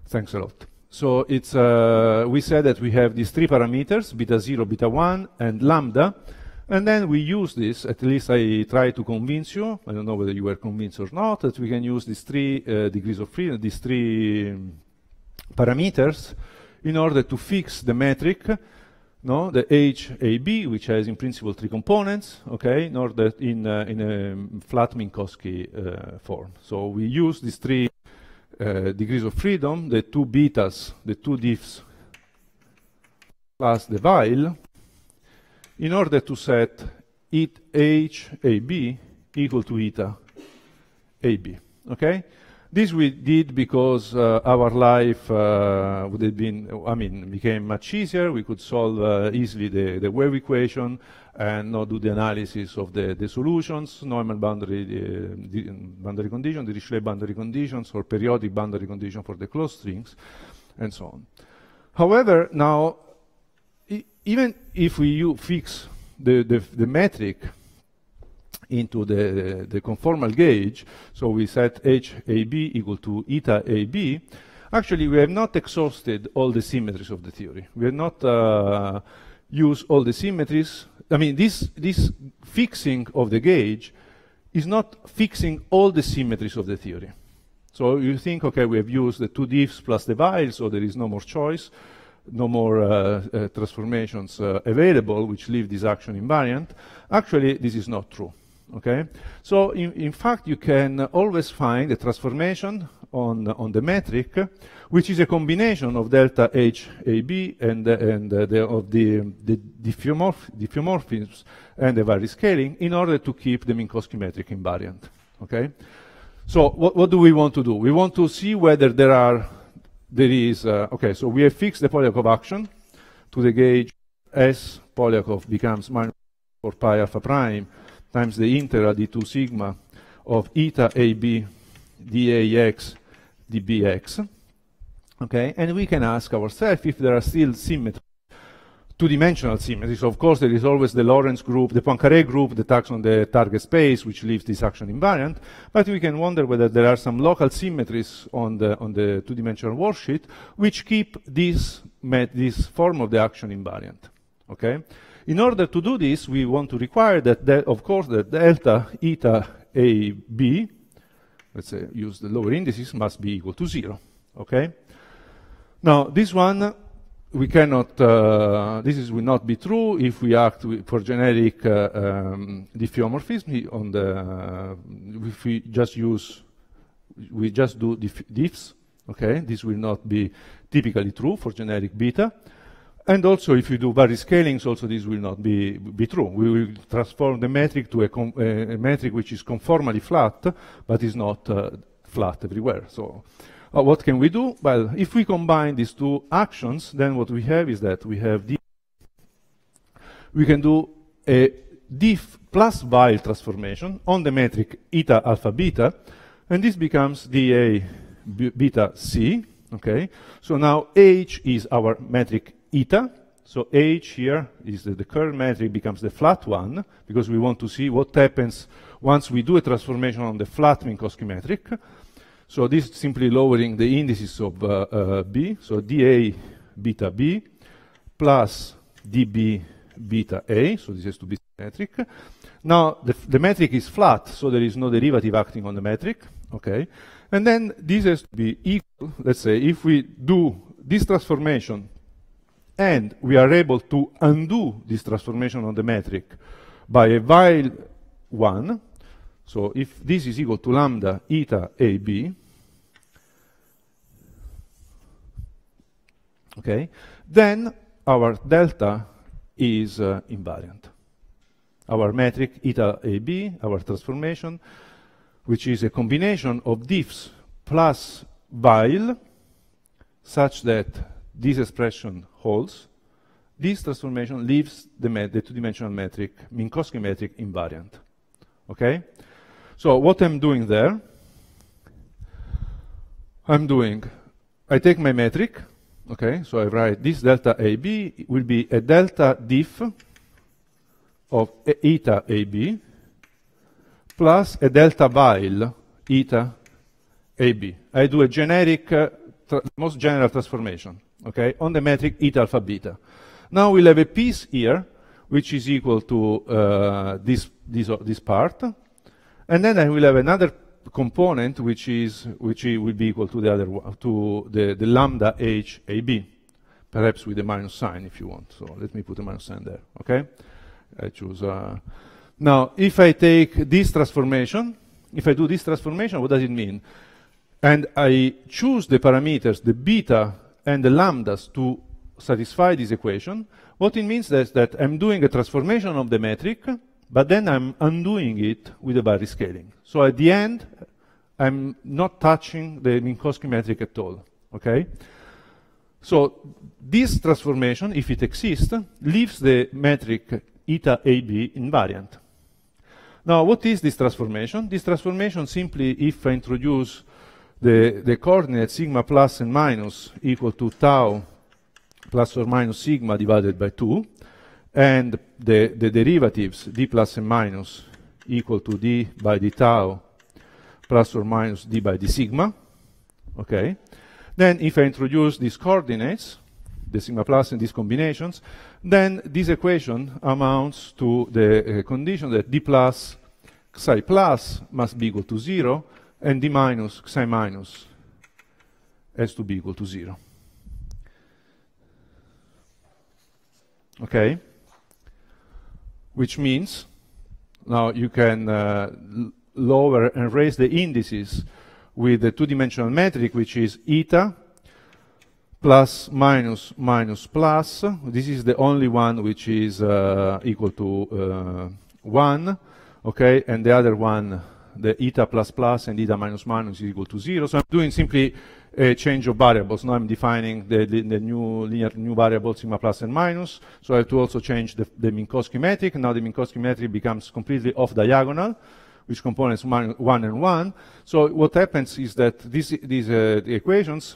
Thanks a lot. So it's, uh, we said that we have these three parameters, beta 0, beta 1, and lambda. And then we use this, at least I try to convince you, I don't know whether you were convinced or not, that we can use these three uh, degrees of freedom, these three um, parameters, in order to fix the metric, no, the HAB, which has in principle three components, okay, in order in, uh, in a flat Minkowski uh, form. So we use these three uh, degrees of freedom, the two betas, the two diffs, plus the vial. in order to set it h ab equal to eta ab. Okay? This we did because uh, our life uh, would have been, I mean, became much easier. We could solve uh, easily the, the wave equation and now do the analysis of the, the solutions, normal boundary, uh, boundary condition, Dirichlet boundary conditions, or periodic boundary condition for the closed strings, and so on. However, now, even if we fix the, the, the metric into the, the conformal gauge, so we set HAB equal to eta AB, actually we have not exhausted all the symmetries of the theory. We have not uh, use all the symmetries. I mean, this, this fixing of the gauge is not fixing all the symmetries of the theory. So you think, okay, we have used the two diffs plus the vials, so there is no more choice, no more uh, uh, transformations uh, available which leave this action invariant. Actually, this is not true, okay? So in, in fact, you can always find a transformation on, on the metric, which is a combination of delta HAB and, and uh, the, of the, the diffeomorph diffeomorphisms and the variscaling in order to keep the Minkowski metric invariant. Okay? So what, what do we want to do? We want to see whether there are, there is, uh, okay, so we have fixed the Polyakov action to the gauge S Polyakov becomes minus 4 pi alpha prime times the integral d2 sigma of eta ab dax DBx, Okay, and we can ask ourselves if there are still symmetry, two-dimensional symmetries. Of course, there is always the Lorentz group, the Poincare group that acts on the target space, which leaves this action invariant. But we can wonder whether there are some local symmetries on the on the two-dimensional worksheet which keep this this form of the action invariant. Okay. In order to do this, we want to require that, that of course, that delta eta a b let's say, use the lower indices, must be equal to zero, okay? Now, this one, we cannot, uh, this is, will not be true if we act for generic uh, um, diffeomorphism on the, uh, if we just use, we just do diff diffs, okay? This will not be typically true for generic beta. And also, if you do Barry scalings, also this will not be, be true. We will transform the metric to a, a, metric which is conformally flat, but is not uh, flat everywhere. So uh, what can we do? Well, if we combine these two actions, then what we have is that we have the we can do a diff plus while transformation on the metric eta alpha beta, and this becomes dA beta c, okay? So now H is our metric eta. So h here is the, the curl metric becomes the flat one because we want to see what happens once we do a transformation on the flat Minkowski metric. So this is simply lowering the indices of uh, uh, B, so dA beta B plus dB beta A, so this has to be metric. Now, the, the, metric is flat, so there is no derivative acting on the metric, okay? And then this has to be equal, let's say, if we do this transformation and we are able to undo this transformation on the metric by a while 1, so if this is equal to lambda eta AB, okay, then our delta is uh, invariant. Our metric eta AB, our transformation, which is a combination of diffs plus while such that this expression holds, this transformation leaves the, the two-dimensional metric, Minkowski metric, invariant. Okay? So what I'm doing there, I'm doing, I take my metric, okay, so I write this delta AB will be a delta diff of eta AB plus a delta bile eta AB. I do a generic, uh, most general transformation okay, on the metric eta alpha beta. Now we'll have a piece here, which is equal to uh, this, this, uh, this part, and then I will have another component which is which will be equal to the other one, to the, the lambda ab, perhaps with a minus sign if you want. So let me put a minus sign there. Okay, I choose. Uh, now, if I take this transformation, if I do this transformation, what does it mean? And I choose the parameters, the beta and the lambdas to satisfy this equation, what it means is that I'm doing a transformation of the metric, but then I'm undoing it with the Barry scaling. So at the end, I'm not touching the Minkowski metric at all, okay? So this transformation, if it exists, leaves the metric eta AB invariant. Now, what is this transformation? This transformation simply, if I introduce the, the coordinate sigma plus and minus equal to tau plus or minus sigma divided by 2, and the, the derivatives d plus and minus equal to d by d tau plus or minus d by d sigma. Okay. Then if I introduce these coordinates, the sigma plus and these combinations, then this equation amounts to the uh, condition that d plus psi plus must be equal to 0 and d minus, psi minus, has to be equal to 0. Okay? Which means, now you can uh, lower and raise the indices with the two-dimensional metric, which is eta plus minus minus plus. This is the only one which is uh, equal to uh, 1, okay? And the other one the eta plus plus and eta minus minus is equal to zero. So I'm doing simply a change of variables. Now I'm defining the, the, the new linear new variable sigma plus and minus. So I have to also change the, the Minkowski metric. Now the Minkowski metric becomes completely off diagonal which components one, one and one. So what happens is that this, these uh, the equations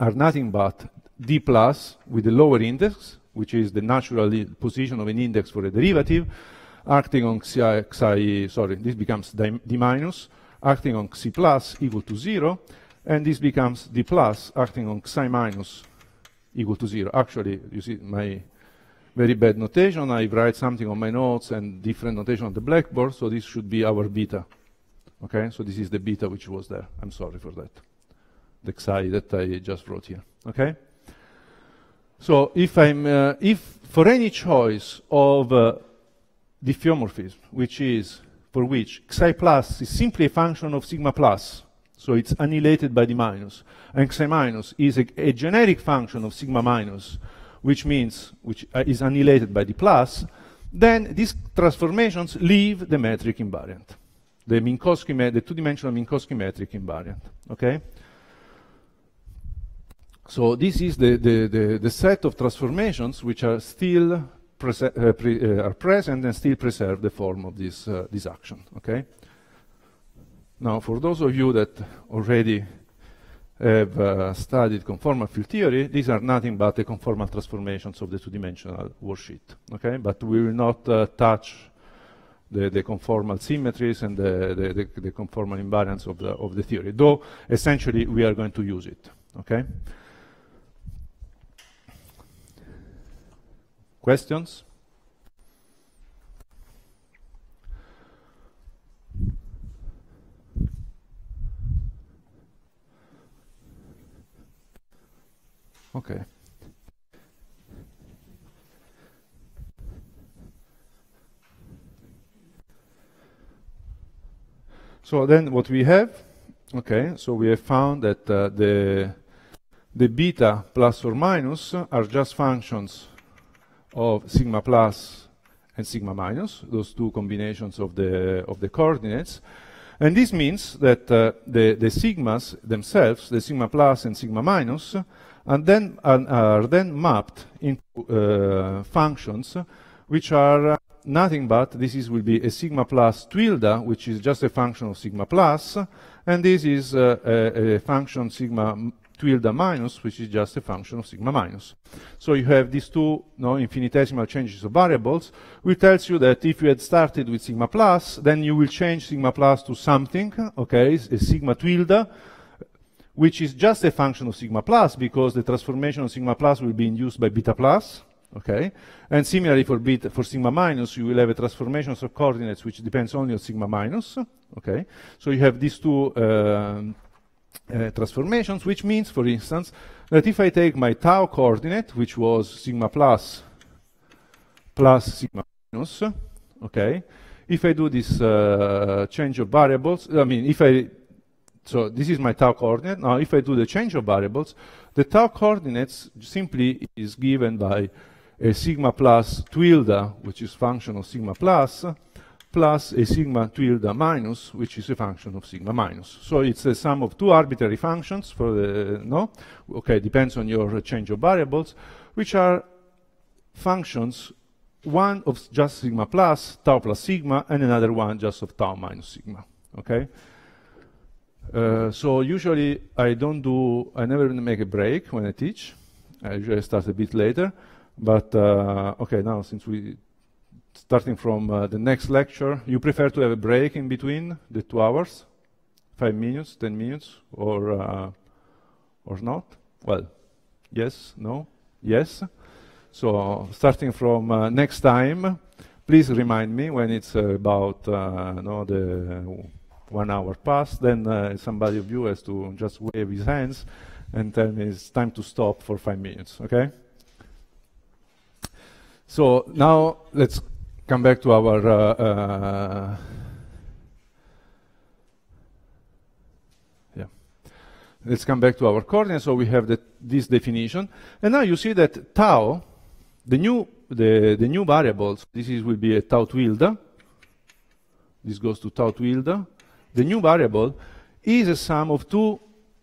are nothing but d plus with the lower index, which is the natural position of an index for a derivative, acting on xi, xi sorry, this becomes d minus, acting on xi plus equal to zero, and this becomes d plus acting on xi minus equal to zero. Actually, you see my very bad notation. I write something on my notes and different notation on the blackboard, so this should be our beta. Okay, so this is the beta which was there. I'm sorry for that. The xi that I just wrote here. Okay? So if I'm, uh, if for any choice of uh, diffeomorphism, which is for which xi plus is simply a function of sigma plus, so it's annihilated by the minus, and xi minus is a, a generic function of sigma minus, which means which uh, is annihilated by the plus, then these transformations leave the metric invariant, the Minkowski the two-dimensional Minkowski metric invariant. Okay. So this is the, the, the, the set of transformations which are still prese uh, pre uh, are present and still preserve the form of this, uh, this action, okay? Now, for those of you that already have uh, studied conformal field theory, these are nothing but the conformal transformations of the two-dimensional worksheet. Okay, but we will not uh, touch the, the, conformal symmetries and the, the, the conformal invariance of the, of the theory, though essentially we are going to use it. Okay. Questions? Okay. So then what we have, okay, so we have found that uh, the, the beta plus or minus are just functions of sigma plus and sigma minus, those two combinations of the, of the coordinates. And this means that uh, the, the sigmas themselves, the sigma plus and sigma minus, and then are then mapped into uh, functions which are nothing but this is will be a sigma plus tilde which is just a function of sigma plus and this is uh, a, a, function sigma tilde minus, which is just a function of sigma minus. So you have these two infinitesimal changes of variables, which tells you that if you had started with sigma plus, then you will change sigma plus to something, okay, a sigma tilde, which is just a function of sigma plus because the transformation of sigma plus will be induced by beta plus, okay? And similarly for beta, for sigma minus, you will have a transformation of coordinates which depends only on sigma minus, okay? So you have these two um, uh, transformations, which means, for instance, that if I take my tau coordinate, which was sigma plus plus sigma minus, okay, if I do this uh, change of variables, I mean, if I, so this is my tau coordinate. Now, if I do the change of variables, the tau coordinates simply is given by a sigma plus tilde, which is function of sigma plus, plus a sigma tilde minus, which is a function of sigma minus. So it's a sum of two arbitrary functions for the, no? Okay, depends on your change of variables, which are functions, one of just sigma plus, tau plus sigma, and another one just of tau minus sigma, okay? Uh, so usually I don't do, I never make a break when I teach. I usually start a bit later, but uh, okay, now since we starting from uh, the next lecture, you prefer to have a break in between the two hours, five minutes, 10 minutes, or, uh, or not? Well, yes, no, yes. So starting from uh, next time, please remind me when it's about uh, no, the one hour past, then uh, somebody of you has to just wave his hands and tell me it's time to stop for five minutes, okay? So now let's come back to our uh, uh, yeah. Let's come back to our coordinate. So we have the, this definition, and now you see that tau, the new the the new variables. This is will be a tau tilde. This goes to tau tilde. The new variable is a sum of two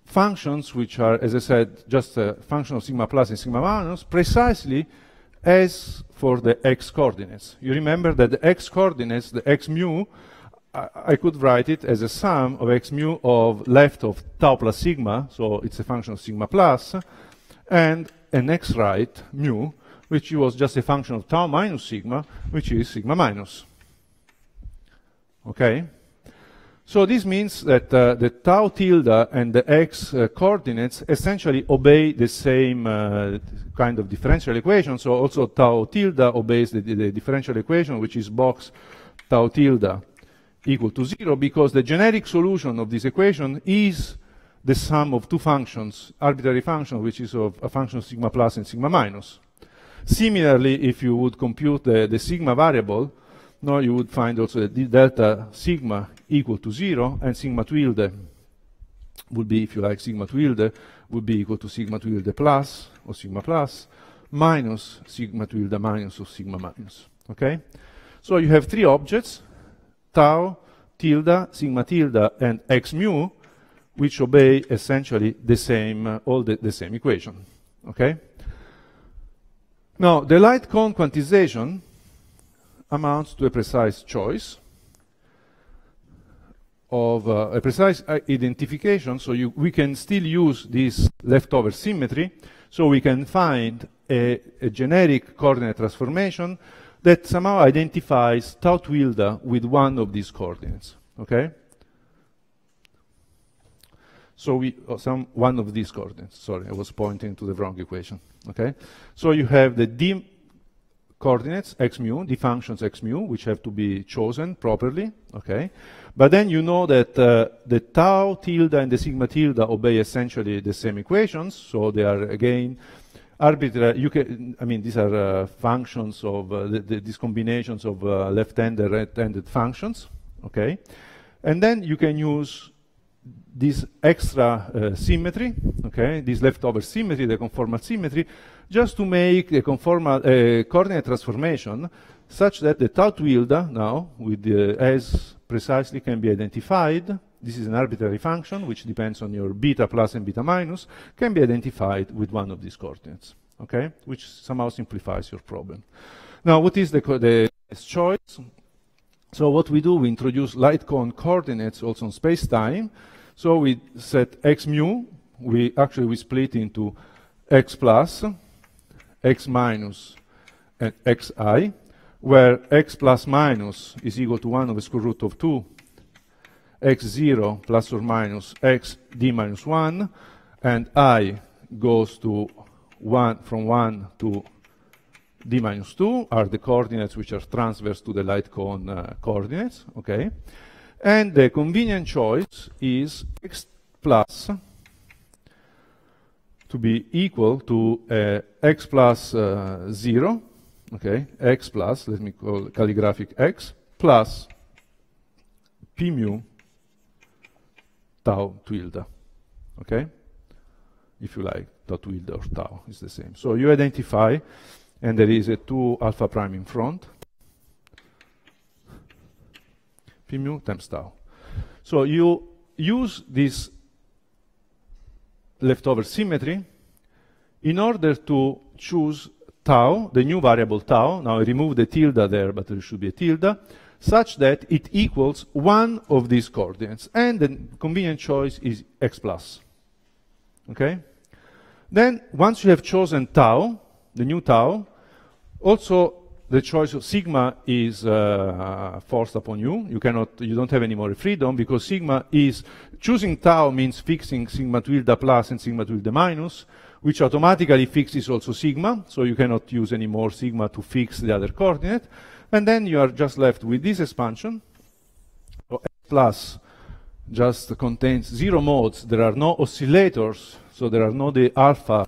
functions, which are, as I said, just a function of sigma plus and sigma minus, precisely as for the x coordinates. You remember that the x coordinates, the x mu, I, I could write it as a sum of x mu of left of tau plus sigma, so it's a function of sigma plus, and an x right mu, which was just a function of tau minus sigma, which is sigma minus. Okay? So this means that uh, the tau tilde and the x uh, coordinates essentially obey the same uh, kind of differential equation. So also tau tilde obeys the, the, differential equation, which is box tau tilde equal to zero, because the generic solution of this equation is the sum of two functions, arbitrary function, which is of a function sigma plus and sigma minus. Similarly, if you would compute the, the sigma variable, now you would find also that delta sigma equal to 0, and sigma tilde would be, if you like, sigma tilde would be equal to sigma tilde plus or sigma plus minus sigma tilde minus or sigma minus. Okay? So you have three objects, tau, tilde, sigma tilde, and x mu, which obey essentially the same, uh, all the, the same equation. Okay? Now, the light cone quantization amounts to a precise choice of uh, a precise uh, identification, so you, we can still use this leftover symmetry, so we can find a, a generic coordinate transformation that somehow identifies tau tilde with one of these coordinates, okay? So we, oh, some, one of these coordinates, sorry, I was pointing to the wrong equation, okay? So you have the d coordinates, x mu, the functions x mu, which have to be chosen properly, okay? But then you know that uh, the tau tilde and the sigma tilde obey essentially the same equations, so they are again arbitrary, you can, I mean, these are uh, functions of, uh, the, the, these combinations of uh, left-handed, and right-handed functions, okay? And then you can use this extra uh, symmetry, okay, this leftover symmetry, the conformal symmetry, just to make a conformal, coordinate transformation such that the tau tilde now with the uh, S precisely can be identified. This is an arbitrary function which depends on your beta plus and beta minus can be identified with one of these coordinates, okay? Which somehow simplifies your problem. Now, what is the, the choice? So what we do, we introduce light cone coordinates also in space-time. So we set x mu, we actually we split into x plus x minus and eh, xi, where x plus minus is equal to 1 over square root of 2, x0 plus or minus x d minus 1, and i goes to 1 from 1 to d minus 2 are the coordinates which are transverse to the light cone uh, coordinates, okay? And the convenient choice is x plus to be equal to uh, x plus, uh, 0, okay, x plus, let me call calligraphic x, plus p mu tau tilde, okay? If you like, tau tilde or tau is the same. So you identify, and there is a 2 alpha prime in front, p mu times tau. So you use this leftover symmetry in order to choose tau, the new variable tau, now I remove the tilde there, but there should be a tilde, such that it equals one of these coordinates. And the convenient choice is x plus. Okay? Then, once you have chosen tau, the new tau, also the choice of sigma is uh, forced upon you. You cannot, you don't have any more freedom because sigma is, choosing tau means fixing sigma tilde plus and sigma tilde minus, which automatically fixes also sigma, so you cannot use any more sigma to fix the other coordinate. And then you are just left with this expansion. So x plus just contains zero modes. There are no oscillators, so there are no the alpha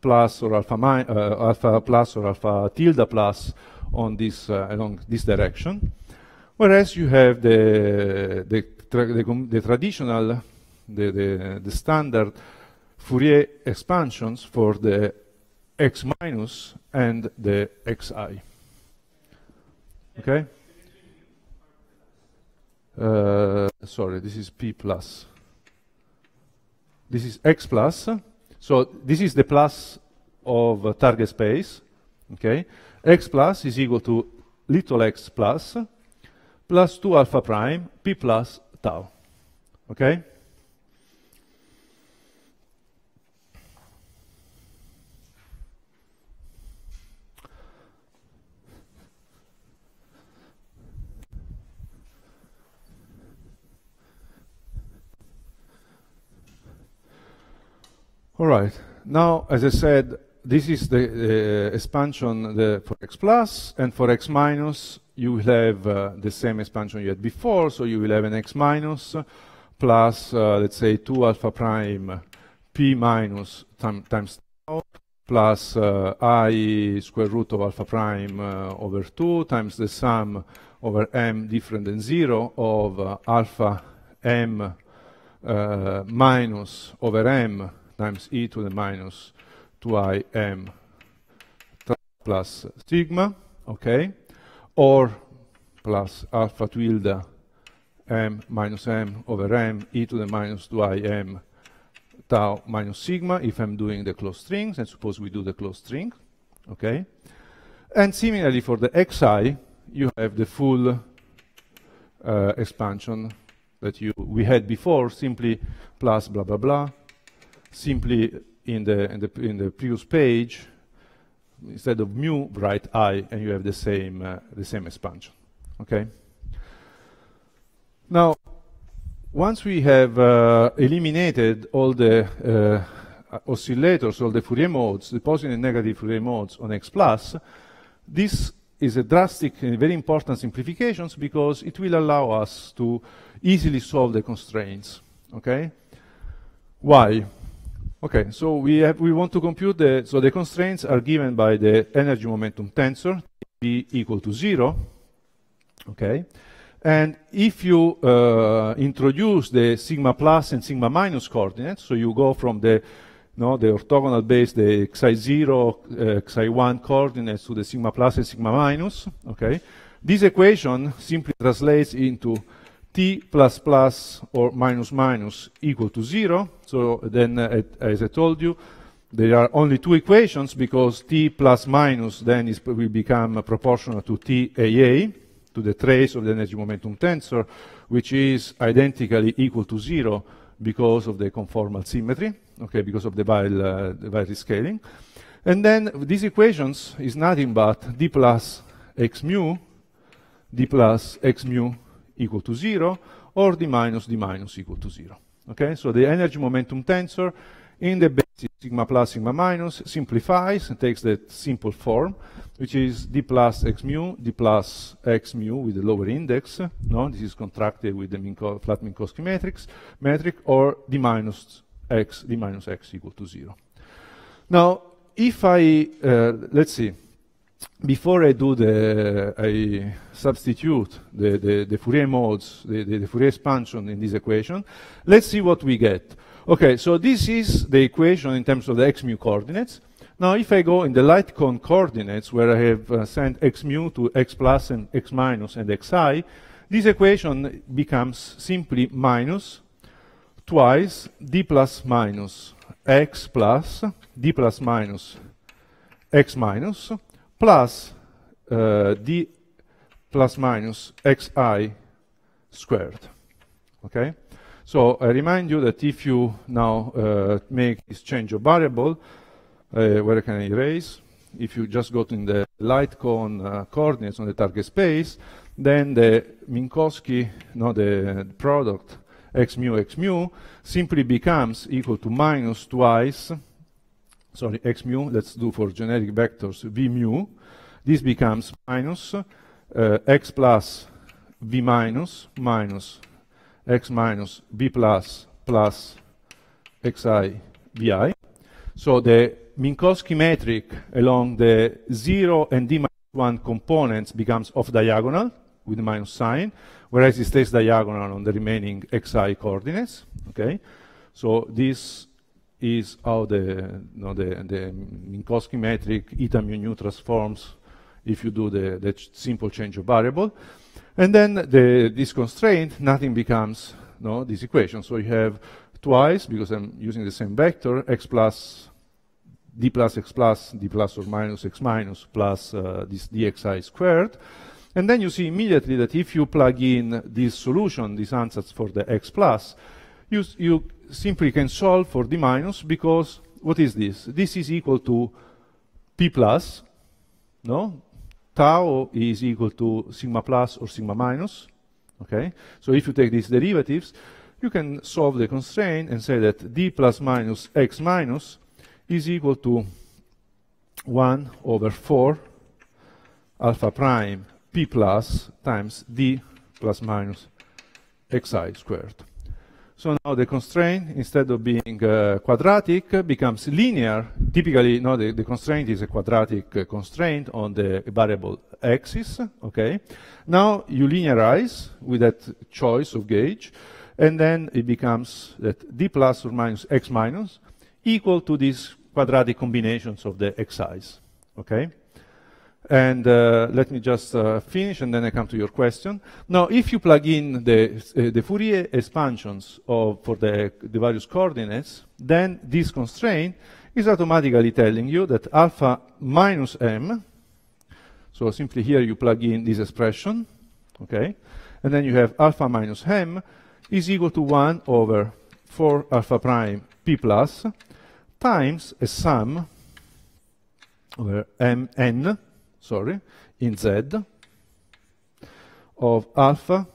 plus or alpha, uh, alpha plus or alpha tilde plus on this uh, along this direction, whereas you have the the, tra the, the traditional the, the, the standard Fourier expansions for the x minus and the xi. Okay. Uh, sorry, this is p plus. This is x plus so this is the plus of uh, target space, okay? x plus is equal to little x plus, plus 2 alpha prime, p plus tau, okay? All right. Now, as I said, this is the uh, expansion the, for x plus, and for x minus, you will have uh, the same expansion you had before, so you will have an x minus plus, uh, let's say, 2 alpha prime p minus time, times tau plus uh, i square root of alpha prime uh, over 2 times the sum over m different than 0 of uh, alpha m minus over m times e to the minus 2im plus sigma, okay, or plus alpha tilde m minus m over m e to the minus 2im tau minus sigma if I'm doing the closed strings, and suppose we do the closed string, okay? And similarly for the xi, you have the full uh, expansion that you we had before, simply plus blah blah blah simply in the, in the, in the previous page, instead of mu, write i, and you have the same, uh, the same expansion, okay? Now, once we have uh, eliminated all the uh, oscillators, all the Fourier modes, the positive and negative Fourier modes on X plus, this is a drastic and very important simplification because it will allow us to easily solve the constraints, okay? Why? Okay, so we, have, we want to compute the, so the constraints are given by the energy momentum tensor, be equal to zero, okay? And if you uh, introduce the sigma plus and sigma minus coordinates, so you go from the, no, the orthogonal base, the xi0, uh, xi1 coordinates to the sigma plus and sigma minus, okay? This equation simply translates into t plus plus or minus minus equal to zero. So then, uh, as I told you, there are only two equations because t plus minus then is, will become proportional to TAA, to the trace of the energy momentum tensor, which is identically equal to zero because of the conformal symmetry, okay, because of the Weil, uh, scaling. And then these equations is nothing but d plus x mu, d plus x mu equal to zero, or d minus d minus equal to zero. Okay, so the energy momentum tensor in the basis sigma plus sigma minus simplifies and takes that simple form, which is d plus x mu, d plus x mu with the lower index. No, this is contracted with the Minko, flat Minkowski matrix, metric, or d minus x, d minus x equal to zero. Now, if I, uh, let's see, before I do the, I substitute the, the, the Fourier modes, the, the, the, Fourier expansion in this equation, let's see what we get. Okay, so this is the equation in terms of the x mu coordinates. Now, if I go in the light cone coordinates, where I have uh, sent x mu to x plus and x minus and xi, this equation becomes simply minus twice d plus minus x plus d plus minus x minus plus uh, d plus minus xi squared. Okay? So I remind you that if you now uh, make this change of variable, uh, where can I erase? If you just go to the light cone uh, coordinates on the target space, then the Minkowski, not the product x mu x mu, simply becomes equal to minus twice sorry, x mu, let's do for generic vectors v mu. This becomes minus uh, x plus v minus minus x minus v plus plus xi vi. So the Minkowski metric along the 0 and d minus 1 components becomes off-diagonal with the minus sign, whereas it stays diagonal on the remaining xi coordinates. Okay, So this is how the, you know, the, the Minkowski metric eta mu nu transforms if you do the, the ch simple change of variable. And then the, this constraint, nothing becomes you know, this equation. So you have twice, because I'm using the same vector, x plus d plus x plus d plus or minus x minus plus uh, this dxi squared. And then you see immediately that if you plug in this solution, these answers for the x plus, you, you simply can solve for d minus because what is this? This is equal to p plus, no? Tau is equal to sigma plus or sigma minus, okay? So if you take these derivatives, you can solve the constraint and say that d plus minus x minus is equal to 1 over 4 alpha prime p plus times d plus minus xi squared. So now the constraint, instead of being uh, quadratic, becomes linear. Typically, you know, the, the, constraint is a quadratic uh, constraint on the variable axis, okay? Now you linearize with that choice of gauge, and then it becomes that d plus or minus x minus equal to these quadratic combinations of the xi's, okay? And uh, let me just uh, finish and then I come to your question. Now, if you plug in the, uh, the Fourier expansions of, for the, the various coordinates, then this constraint is automatically telling you that alpha minus m, so simply here you plug in this expression, okay, and then you have alpha minus m is equal to 1 over 4 alpha prime p plus times a sum over m n sorry, in Z of alpha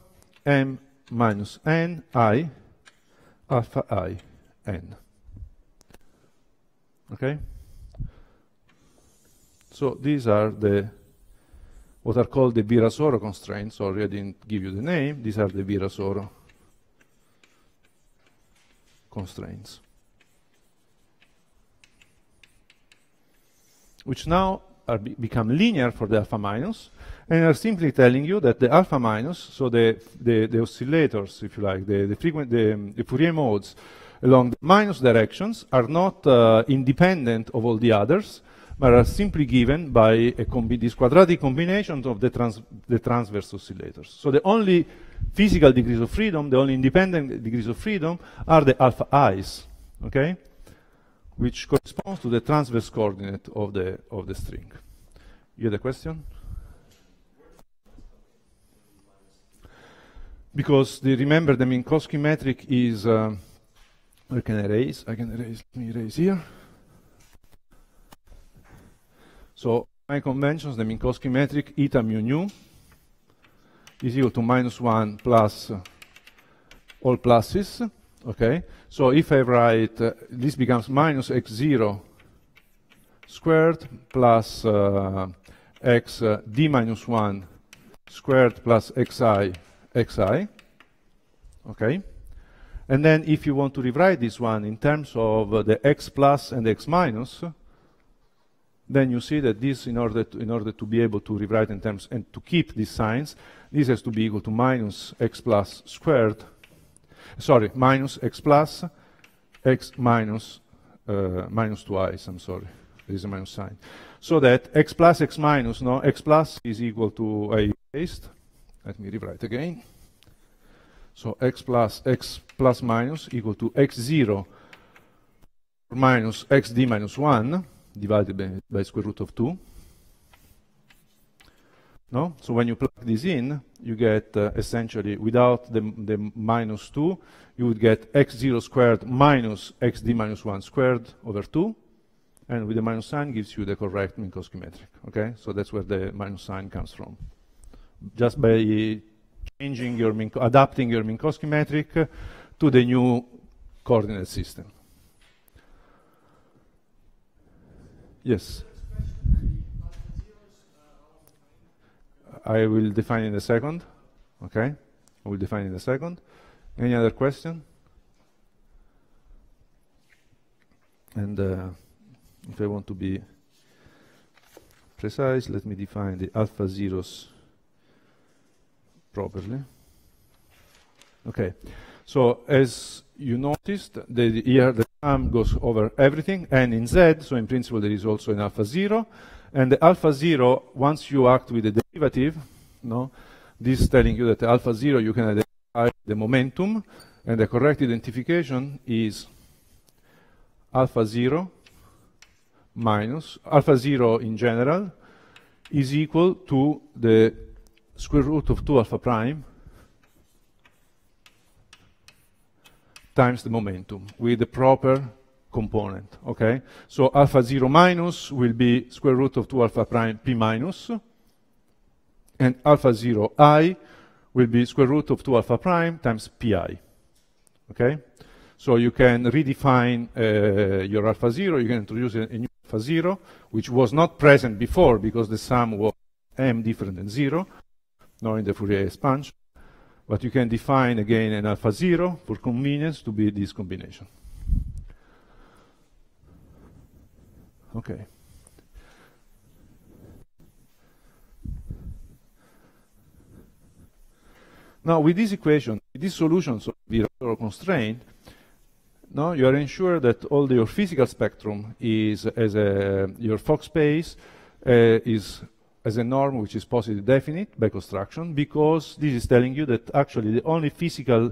m minus n i alpha i n. Okay? So these are the what are called the Virasoro constraints. Sorry, I didn't give you the name. These are the Virasoro constraints, which now are be become linear for the alpha minus, and are simply telling you that the alpha minus, so the the, the oscillators, if you like, the the, frequent, the, um, the Fourier modes along the minus directions are not uh, independent of all the others, but are simply given by this quadratic combination of the, trans the transverse oscillators. So the only physical degrees of freedom, the only independent degrees of freedom, are the alpha i's. Okay which corresponds to the transverse coordinate of the, of the string. You had a question? Because the, remember the Minkowski metric is, uh, I can erase, I can erase, let me erase here. So my conventions, the Minkowski metric, eta mu nu, is equal to minus 1 plus all pluses, okay? So if I write, uh, this becomes minus x0 squared plus uh, x uh, d minus 1 squared plus xi xi, okay? And then if you want to rewrite this one in terms of uh, the x plus and x minus, then you see that this, in order, to, in order to be able to rewrite in terms and to keep these signs, this has to be equal to minus x plus squared sorry, minus x plus, x minus, uh, minus twice, I'm sorry, there is a minus sign. So that x plus, x minus, no, x plus is equal to a based, let me rewrite again. So x plus, x plus minus equal to x0 minus xd minus 1 divided by, by square root of 2 no? So when you plug this in, you get uh, essentially, without the, the minus 2, you would get x0 squared minus xd minus 1 squared over 2. And with the minus sign gives you the correct Minkowski metric. Okay? So that's where the minus sign comes from. Just by changing your Minko adapting your Minkowski metric to the new coordinate system. Yes? I will define in a second. Okay, I will define in a second. Any other question? And uh, if I want to be precise, let me define the alpha zeros properly. Okay, so as you noticed, the, here the sum goes over everything, and in z, so in principle there is also an alpha zero, and the alpha zero, once you act with the derivative, no, this is telling you that the alpha zero you can identify the momentum, and the correct identification is alpha zero minus alpha zero in general is equal to the square root of 2 alpha prime times the momentum with the proper component, okay? So alpha 0 minus will be square root of 2 alpha prime p minus, and alpha 0 i will be square root of 2 alpha prime times pi, okay? So you can redefine uh, your alpha 0, you can introduce a, a new alpha 0, which was not present before because the sum was m different than 0, not in the Fourier expansion, but you can define again an alpha 0 for convenience to be this combination. Okay. Now, with this equation, with this solution, so the regular constraint, now you are ensured that all the, your physical spectrum is as a, your Fox space uh, is as a norm which is positive definite by construction because this is telling you that actually the only physical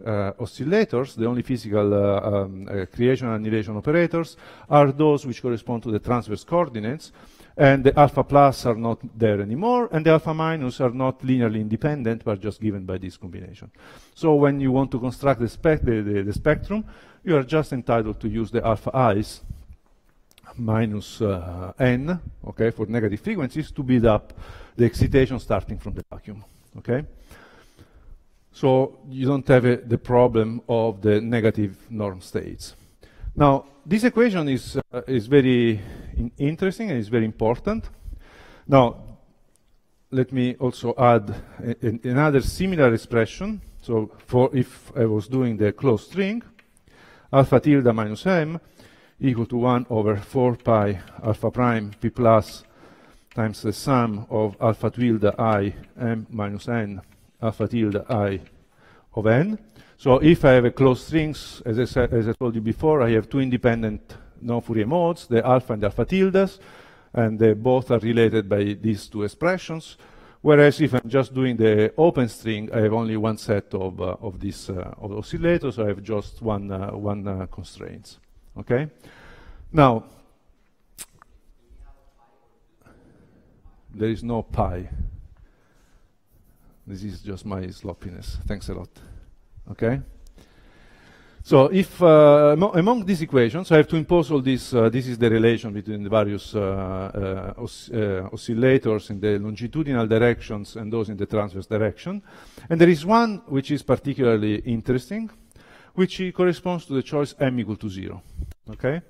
uh, oscillators, the only physical uh, um, uh, creation and annihilation operators, are those which correspond to the transverse coordinates, and the alpha plus are not there anymore, and the alpha minus are not linearly independent, but just given by this combination. So when you want to construct the, spec the, the, the spectrum, you are just entitled to use the alpha i's minus uh, n, okay, for negative frequencies to build up the excitation starting from the vacuum, okay? So you don't have a, uh, the problem of the negative norm states. Now, this equation is, uh, is very in interesting and is very important. Now, let me also add uh, another similar expression. So for if I was doing the closed string, alpha tilde minus m equal to 1 over 4 pi alpha prime p plus times the sum of alpha tilde i m minus n alpha tilde i of n. So if I have a closed strings, as I, said, as I told you before, I have two independent non-Fourier modes, the alpha and alpha tildes, and they both are related by these two expressions. Whereas if I'm just doing the open string, I have only one set of, uh, of these uh, oscillators. I have just one, uh, one uh, constraints. Okay? Now, there is no pi. This is just my sloppiness. Thanks a lot. Okay? So if uh, among these equations, I have to impose all this, uh, this is the relation between the various uh, uh os uh, oscillators in the longitudinal directions and those in the transverse direction. And there is one which is particularly interesting, which corresponds to the choice m equal to zero, okay?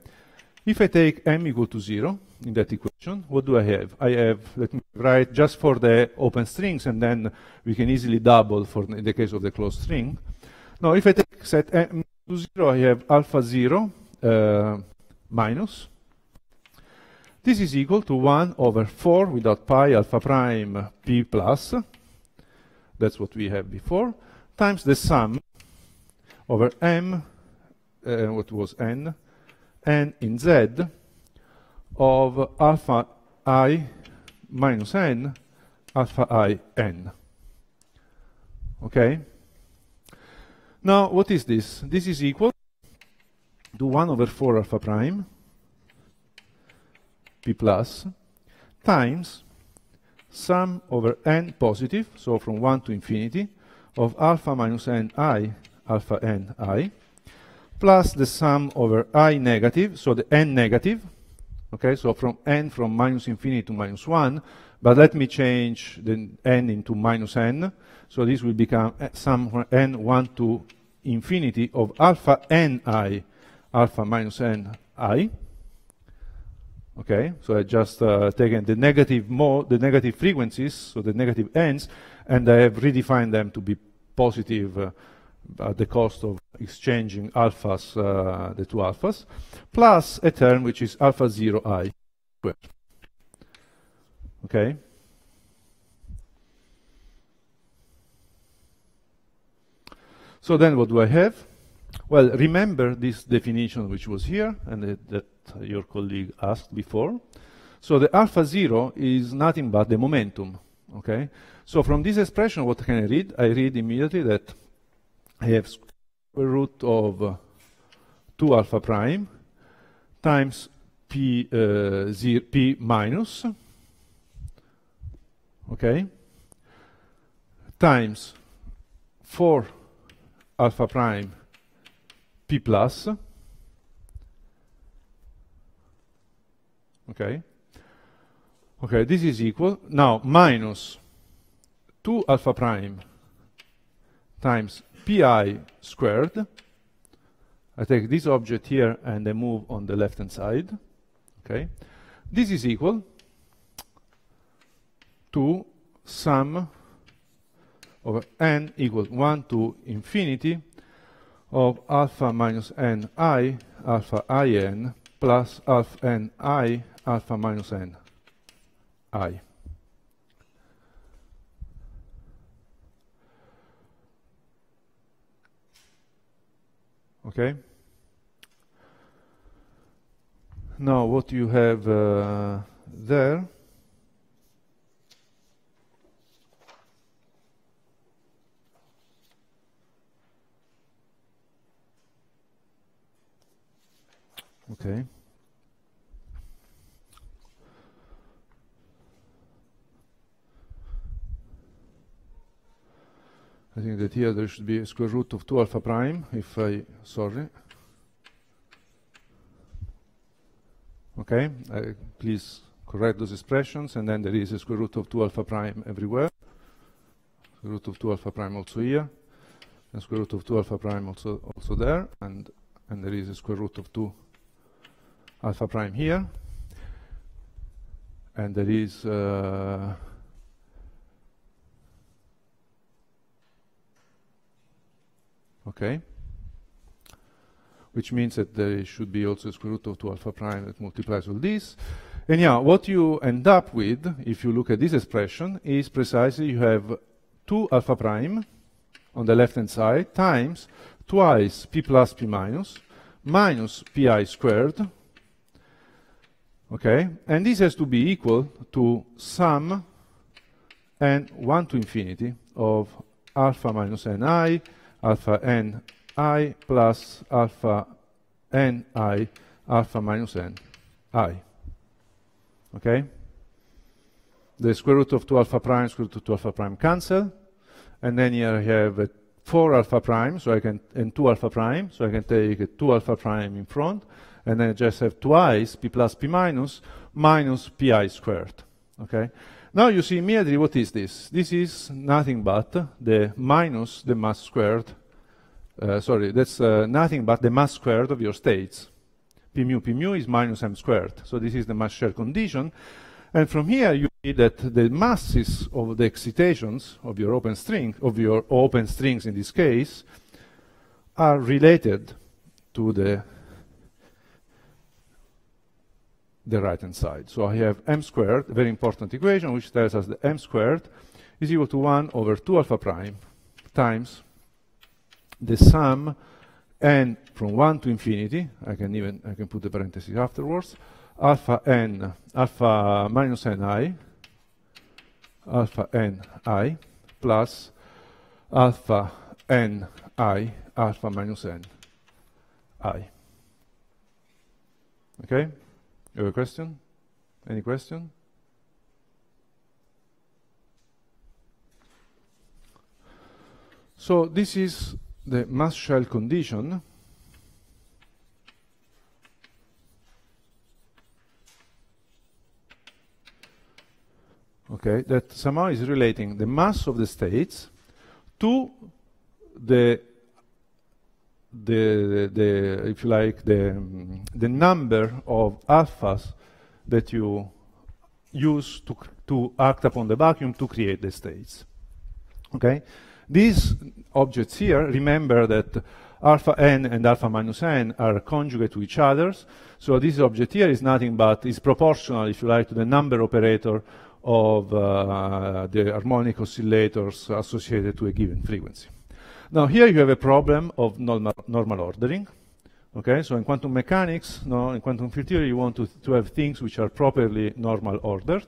If I take m equal to 0 in that equation, what do I have? I have, let me write just for the open strings, and then we can easily double for in the case of the closed string. Now, if I take set m to 0, I have alpha 0 uh, minus. This is equal to 1 over 4 without pi alpha prime p plus. That's what we have before. Times the sum over m, uh, what was n, n in z of alpha i minus n alpha i n. Okay? Now, what is this? This is equal to 1 over 4 alpha prime p plus times sum over n positive, so from 1 to infinity, of alpha minus n i alpha n i plus the sum over i negative, so the n negative, okay, so from n from minus infinity to minus 1, but let me change the n into minus n, so this will become sum n 1 to infinity of alpha n i, alpha minus n i, okay, so I just uh, taken the negative mode, the negative frequencies, so the negative n's, and I have redefined them to be positive uh, at the cost of exchanging alphas, uh, the two alphas, plus a term which is alpha 0 i squared. Okay? So then what do I have? Well, remember this definition which was here and that, that your colleague asked before. So the alpha 0 is nothing but the momentum, okay? So from this expression, what can I read? I read immediately that I have square root of uh, 2 alpha prime times p, uh, zero, p minus, okay, times 4 alpha prime p plus, okay, okay, this is equal, now minus 2 alpha prime times pi squared. I take this object here and I move on the left-hand side. Okay, This is equal to sum over n equals 1 to infinity of alpha minus n i alpha i n plus alpha n i alpha minus n i. Okay? Now, what you have uh, there Okay. I think that here there should be square root of 2 alpha prime, if I, sorry. Okay, uh, please correct those expressions, and then there is a square root of 2 alpha prime everywhere. Square root of 2 alpha prime also here, and square root of 2 alpha prime also, also there, and, and there is a square root of 2 alpha prime here. And there is... Uh, okay? Which means that there should be also square root of 2 alpha prime that multiplies all this. And yeah, what you end up with, if you look at this expression, is precisely you have 2 alpha prime on the left-hand side times twice p plus p minus minus pi squared, okay? And this has to be equal to sum and 1 to infinity of alpha minus ni alpha n i plus alpha n i alpha minus n i. Okay? The square root of 2 alpha prime, square root of 2 alpha prime cancel. And then here I have 4 alpha prime, so I can, and 2 alpha prime, so I can take 2 alpha prime in front, and then I just have twice p plus p minus, minus pi squared, okay? Now you see immediately what is this. This is nothing but the minus the mass squared, uh, sorry, that's uh, nothing but the mass squared of your states. P mu, P mu is minus m squared. So this is the mass shell condition. And from here you see that the masses of the excitations of your open string, of your open strings in this case, are related to the the right-hand side. So I have m squared, a very important equation, which tells us that m squared is equal to 1 over 2 alpha prime times the sum n from 1 to infinity, I can even I can put the parentheses afterwards, alpha n, alpha minus n i, alpha n i plus alpha n i, alpha minus n i. Okay? You have a question? Any question? So this is the mass shell condition. Okay, that somehow is relating the mass of the states to the the, the, if you like, the, the number of alphas that you use to, to act upon the vacuum to create the states. Okay? These objects here, remember that alpha n and alpha minus n are conjugate to each other, so this object here is nothing but, is proportional, if you like, to the number operator of uh, the harmonic oscillators associated to a given frequency. Now here you have a problem of normal, normal ordering. Okay, so in quantum mechanics, no, in quantum field theory, you want to, to have things which are properly normal ordered.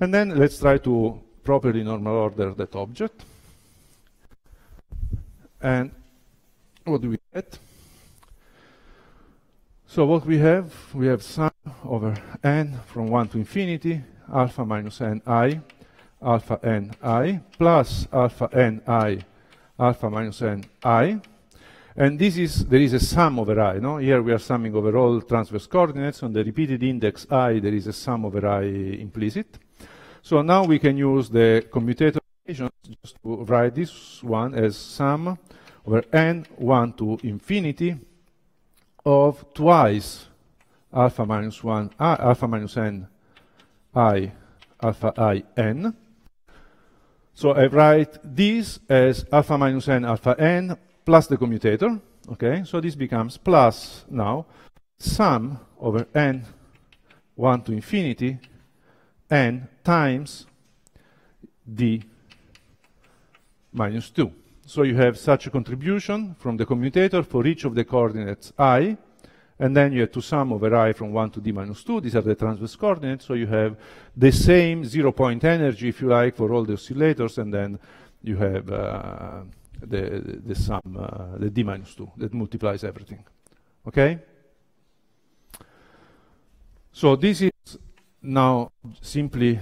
And then let's try to properly normal order that object. And what do we get? So what we have, we have sum over n from 1 to infinity, alpha minus n i, alpha n i, plus alpha n i alpha minus n i. And this is, there is a sum over i, no? Here we are summing over all transverse coordinates. On the repeated index i, there is a sum over i implicit. So now we can use the commutator equations just to write this one as sum over n 1 to infinity of twice alpha minus 1, uh, alpha minus n i, alpha i n, so I write this as alpha minus n alpha n plus the commutator. Okay, so this becomes plus now sum over n 1 to infinity n times d minus 2. So you have such a contribution from the commutator for each of the coordinates i and then you have to sum over i from 1 to d minus 2. These are the transverse coordinates. So you have the same zero-point energy, if you like, for all the oscillators. And then you have uh, the, the sum, uh, the d minus 2, that multiplies everything. Okay? So this is now simply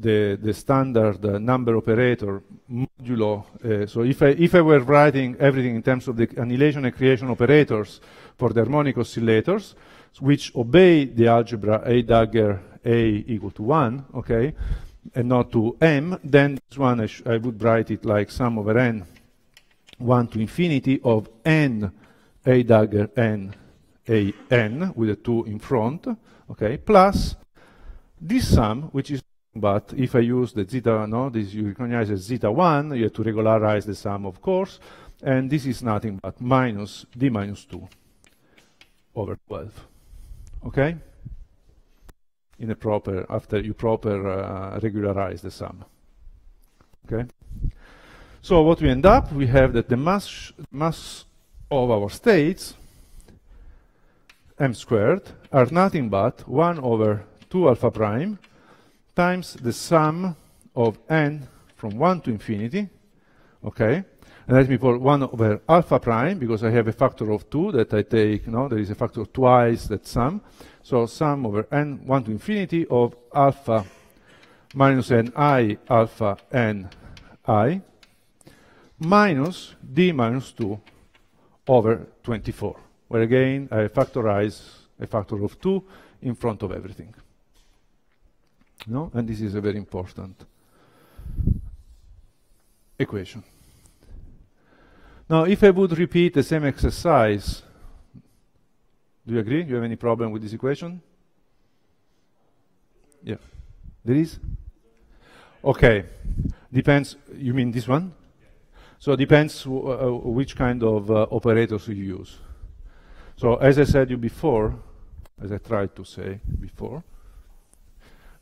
the, the standard uh, number operator modulo. Uh, so if I, if I were writing everything in terms of the annihilation and creation operators for the harmonic oscillators, which obey the algebra A dagger A equal to 1, okay, and not to M, then this one I, I would write it like sum over n 1 to infinity of n A dagger n A n with a 2 in front, okay, plus this sum, which is but if I use the zeta, no, this you recognize as zeta 1, you have to regularize the sum, of course, and this is nothing but minus d minus 2 over 12, okay? In a proper, after you proper uh, regularize the sum, okay? So what we end up, we have that the mass, mass of our states, m squared, are nothing but 1 over 2 alpha prime times the sum of n from 1 to infinity, okay? And let me put 1 over alpha prime, because I have a factor of 2 that I take, you know, there is a factor of twice that sum. So sum over n, 1 to infinity of alpha minus ni alpha ni minus d minus 2 over 24, where again I factorize a factor of 2 in front of everything no? and this is a very important equation. Now, if I would repeat the same exercise, do you agree? You have any problem with this equation? Yeah. There is? Okay. Depends, you mean this one? So it depends uh, uh, which kind of uh, operators you use. So as I said you before, as I tried to say before,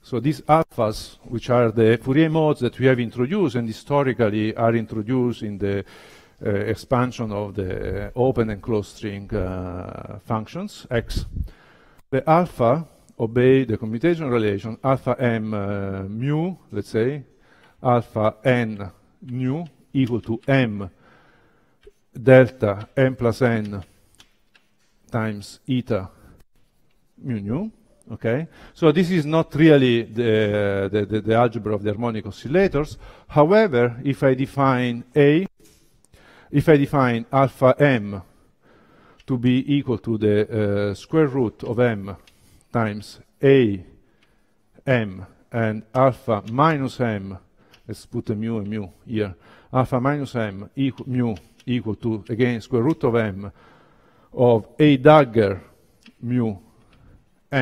so these alphas, which are the Fourier modes that we have introduced and historically are introduced in the uh, expansion of the uh, open and closed string uh, functions, x, the alpha obey the commutation relation alpha m uh, mu, let's say, alpha n nu equal to m delta m plus n times eta mu nu Okay? So this is not really the, the, the, the algebra of the harmonic oscillators. However, if I define A, if I define alpha m to be equal to the uh, square root of m times a m and alpha minus m, let's put a mu and mu here, alpha minus m equal, mu equal to, again, square root of m of a dagger mu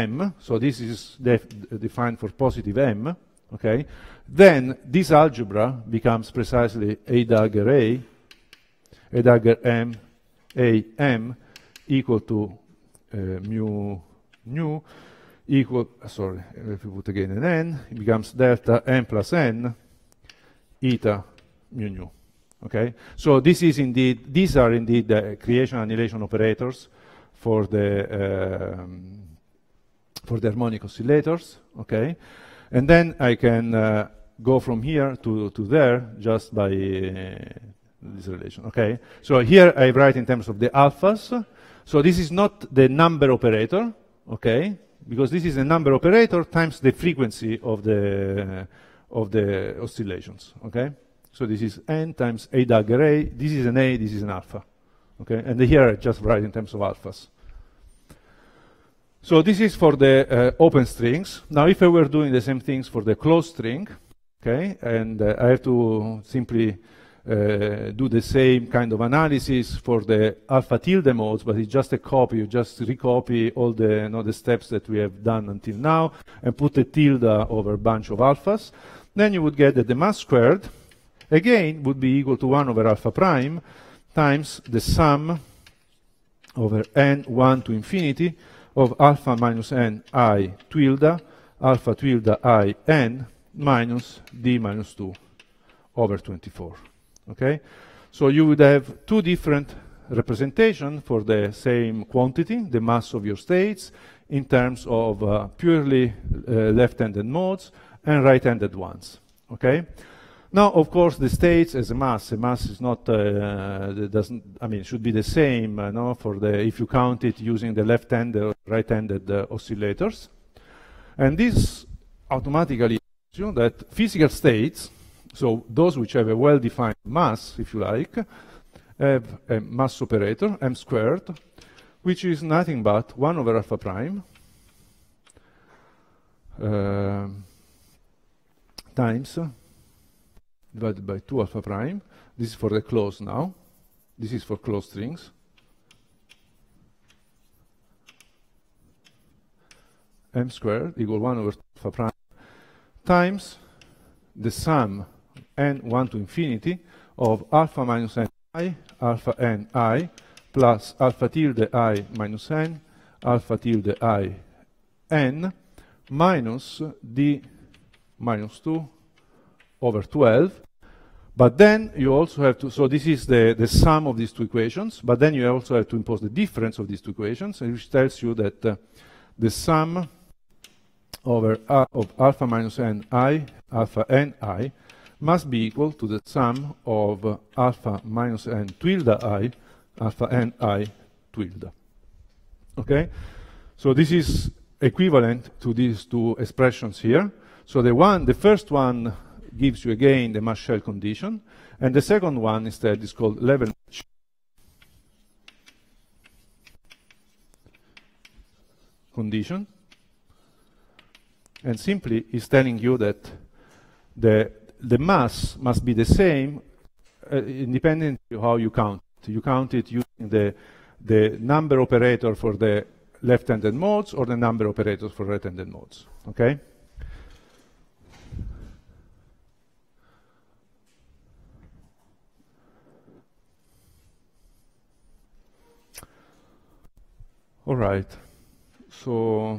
m, so this is def defined for positive m, okay, then this algebra becomes precisely a dagger a, a dagger m, a m equal to uh, mu nu equal, sorry, if we put again an n, it becomes delta m plus n eta mu nu. Okay, so this is indeed, these are indeed the creation annihilation operators for the um, for the harmonic oscillators, okay? And then I can uh, go from here to, to there just by uh, this relation, okay? So here I write in terms of the alphas. So this is not the number operator, okay? Because this is the number operator times the frequency of the, of the oscillations, okay? So this is n times a dagger a. This is an a, this is an alpha, okay? And here I just write in terms of alphas. So this is for the uh, open strings. Now, if I were doing the same things for the closed string, okay, and uh, I have to simply uh, do the same kind of analysis for the alpha tilde modes, but it's just a copy. You just recopy all the, you know, the steps that we have done until now and put a tilde over a bunch of alphas. Then you would get that the mass squared, again, would be equal to 1 over alpha prime times the sum over n 1 to infinity of alpha minus n i tilde, alpha tilde i n minus d minus 2 over 24. Okay? So you would have two different representation for the same quantity, the mass of your states, in terms of uh, purely uh, left-handed modes and right-handed ones. Okay? Now, of course, the states as a mass, a mass is not, uh, doesn't, I mean, should be the same, uh, no, for the, if you count it using the left-handed or right-handed uh, oscillators. And this automatically assumes that physical states, so those which have a well-defined mass, if you like, have a mass operator, m squared, which is nothing but 1 over alpha prime uh, times divided by 2 alpha prime. This is for the closed now. This is for closed strings. m squared equal 1 over alpha prime times the sum n1 to infinity of alpha minus n i, alpha n i, plus alpha tilde i minus n, alpha tilde i n, minus d minus 2 over 12. But then you also have to, so this is the, the sum of these two equations, but then you also have to impose the difference of these two equations, which tells you that uh, the sum over uh, of alpha minus n i, alpha n i, must be equal to the sum of uh, alpha minus n tilde i, alpha n i tilde. Okay? So this is equivalent to these two expressions here. So the one, the first one gives you again the mass shell condition. And the second one instead is called level match. condition. And simply is telling you that the, the mass must be the same uh, independent of how you count. You count it using the, the number operator for the left-handed modes or the number operator for right-handed modes. Okay? All right. So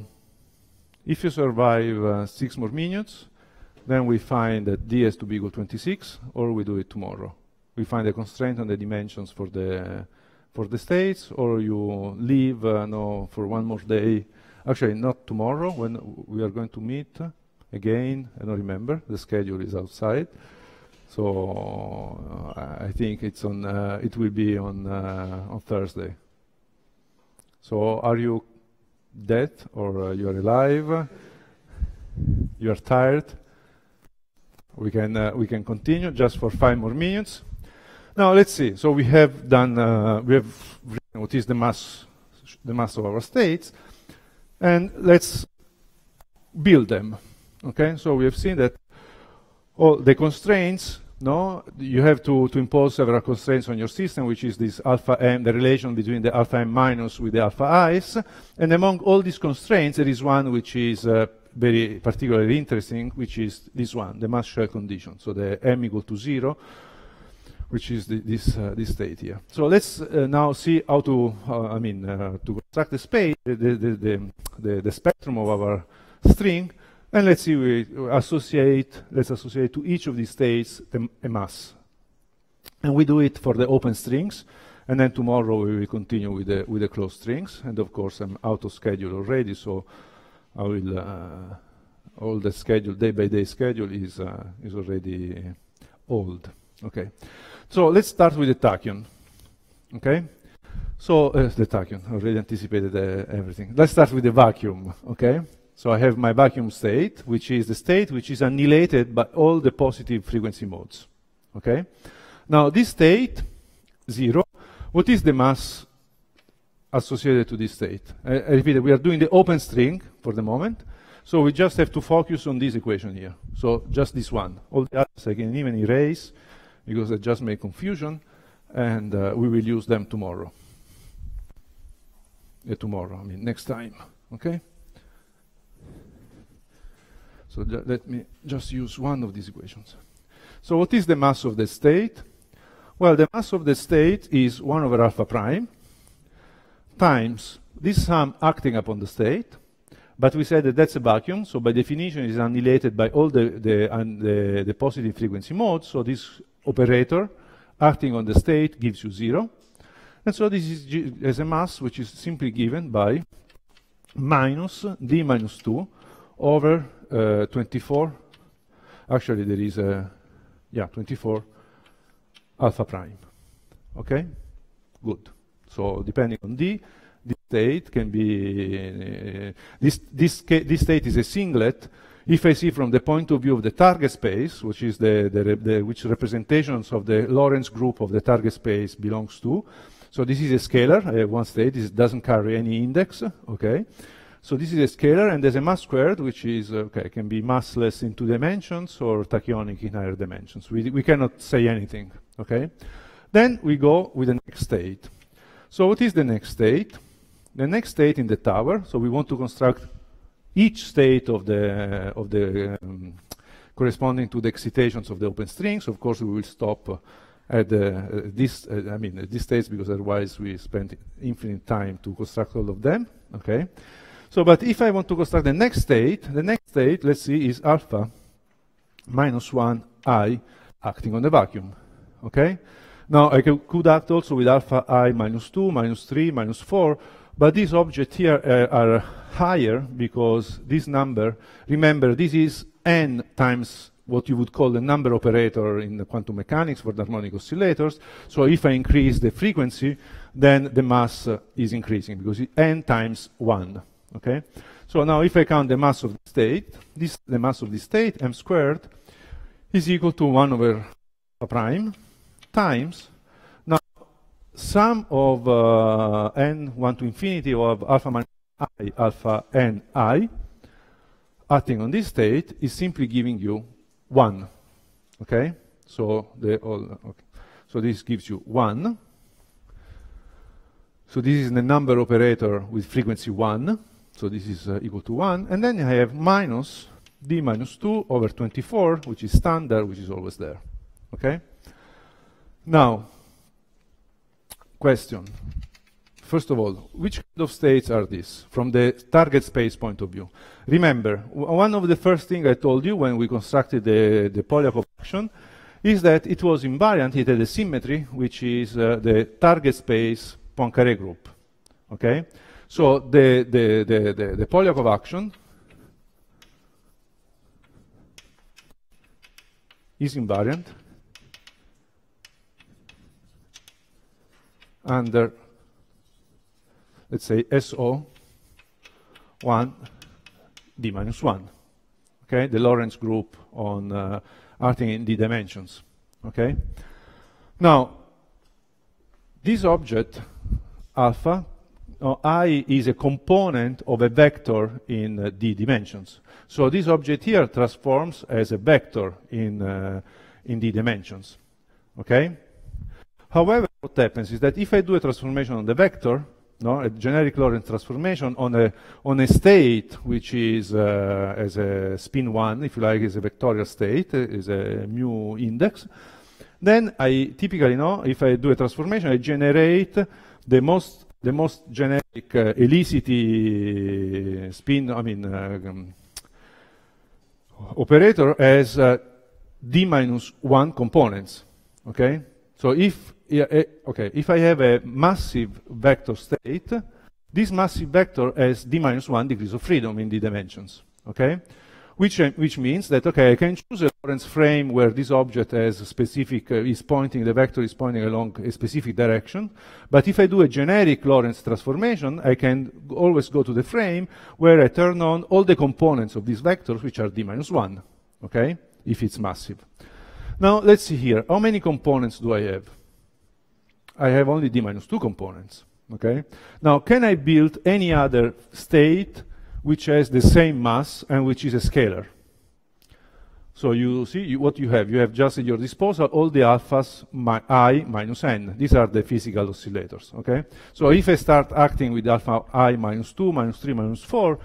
if you survive uh, six more minutes, then we find that d has to be equal to 26, or we do it tomorrow. We find the constraint on the dimensions for the for the states, or you leave uh, no for one more day. Actually, not tomorrow when we are going to meet again. I don't remember. The schedule is outside, so uh, I think it's on. Uh, it will be on uh, on Thursday. So are you dead or uh, you are alive? You are tired? We can, uh, we can continue just for five more minutes. Now let's see. So we have done, uh, we have written what is the mass, the mass of our states, and let's build them. Okay, so we have seen that all the constraints no, you have to, to impose several constraints on your system, which is this alpha m, the relation between the alpha m minus with the alpha i's. And among all these constraints, there is one which is uh, very particularly interesting, which is this one, the mass shell condition. So the m equal to zero, which is the, this uh, this state here. So let's uh, now see how to, uh, I mean, uh, to construct the space, the the, the, the, the spectrum of our string and let's see, we associate, let's associate to each of these states the, a mass. And we do it for the open strings. And then tomorrow we will continue with the, with the closed strings. And of course, I'm out of schedule already, so I will, uh, all the schedule, day by day schedule is, uh, is already old. Okay. So let's start with the tachyon. Okay. So uh, the tachyon, already anticipated uh, everything. Let's start with the vacuum. Okay. So I have my vacuum state, which is the state which is annihilated by all the positive frequency modes. Okay? Now, this state, zero, what is the mass associated to this state? I, I repeat, we are doing the open string for the moment, so we just have to focus on this equation here. So just this one. All the others I can even erase, because I just make confusion, and uh, we will use them tomorrow. Yeah, uh, tomorrow, I mean next time, okay? So let me just use one of these equations. So what is the mass of the state? Well, the mass of the state is 1 over alpha prime times this sum acting upon the state, but we said that that's a vacuum, so by definition is annihilated by all the, the, the, the positive frequency modes, so this operator acting on the state gives you zero. And so this is as a mass which is simply given by minus d minus 2 over uh, 24. Actually, there is a, yeah, 24 alpha prime. Okay? Good. So depending on D, this state can be, uh, this, this, this state is a singlet if I see from the point of view of the target space, which is the, the, the, which representations of the Lorentz group of the target space belongs to. So this is a scalar, uh, one state, it doesn't carry any index, okay? So this is a scalar, and there's a mass squared, which is uh, okay, can be massless in two dimensions or tachyonic in higher dimensions. We, we cannot say anything, okay? Then we go with the next state. So what is the next state? The next state in the tower, so we want to construct each state of the, uh, of the um, corresponding to the excitations of the open strings. Of course, we will stop uh, at uh, this, uh, I mean, at these states because otherwise we spend infinite time to construct all of them, okay? So, but if I want to construct the next state, the next state, let's see, is alpha minus 1 i acting on the vacuum, okay? Now, I could act also with alpha i minus 2, minus 3, minus 4, but these objects here uh, are higher because this number, remember, this is n times what you would call the number operator in the quantum mechanics for the harmonic oscillators. So if I increase the frequency, then the mass uh, is increasing because it's n times 1. Okay? So now if I count the mass of the state, this the mass of the state, m squared, is equal to 1 over a prime times now sum of uh, n 1 to infinity of alpha minus i alpha n i acting on this state is simply giving you 1. Okay? So the all okay. So this gives you 1. So this is the number operator with frequency 1. So this is uh, equal to 1. And then I have minus d minus 2 over 24, which is standard, which is always there. Okay? Now, question. First of all, which kind of states are these from the target space point of view? Remember, one of the first things I told you when we constructed the, the Polyakov action is that it was invariant, it had a symmetry, which is uh, the target space Poincare group. Okay? So the, the, the, the, the Polyakov action is invariant under, let's say, SO 1 D minus 1, okay? The Lorentz group on uh, acting in D dimensions, okay? Now, this object, alpha, uh, i is a component of a vector in uh, d dimensions. So this object here transforms as a vector in, uh, in d dimensions. Okay? However, what happens is that if I do a transformation on the vector, no, a generic Lorentz transformation on a, on a state which is uh, as a spin 1, if you like, is a vectorial state, uh, is a mu index, then I typically know if I do a transformation, I generate the most the most generic uh, elicity uh, spin, I mean, uh, um, operator as uh, d minus one components. Okay, so if eh, okay if I have a massive vector state, this massive vector has d minus one degrees of freedom in the dimensions. Okay which, uh, which means that, okay, I can choose a Lorentz frame where this object has specific, uh, is pointing, the vector is pointing along a specific direction. But if I do a generic Lorentz transformation, I can always go to the frame where I turn on all the components of these vectors, which are d minus one, okay, if it's massive. Now, let's see here. How many components do I have? I have only d minus two components, okay? Now, can I build any other state which has the same mass and which is a scalar. So you see you, what you have. You have just at your disposal all the alphas mi i minus n. These are the physical oscillators, okay? So if I start acting with alpha i minus 2, minus 3, minus 4,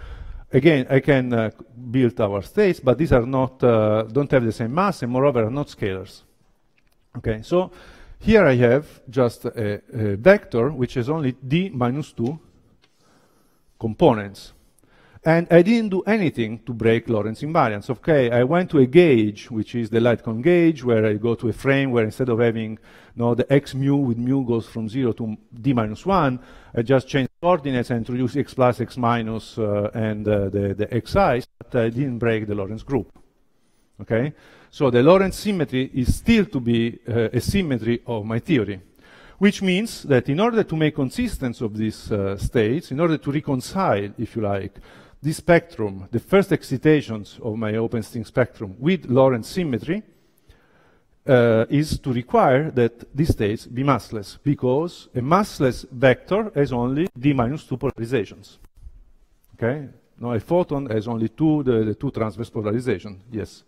again, I can uh, build our states, but these are not, uh, don't have the same mass, and moreover are not scalars. Okay, so here I have just a, a vector which has only d minus 2 components. And I didn't do anything to break Lorentz invariance. Okay, I went to a gauge, which is the Lightcon gauge, where I go to a frame where instead of having you know, the x mu with mu goes from 0 to d minus 1, I just change coordinates and introduce x plus, x minus, uh, and uh, the, the xi's, but I didn't break the Lorentz group. Okay, so the Lorentz symmetry is still to be uh, a symmetry of my theory which means that in order to make consistence of these uh, states, in order to reconcile, if you like, this spectrum, the first excitations of my string spectrum with Lorentz symmetry uh, is to require that these states be massless because a massless vector has only d minus two polarizations. Okay? Now a photon has only two, the, the two transverse polarization. Yes.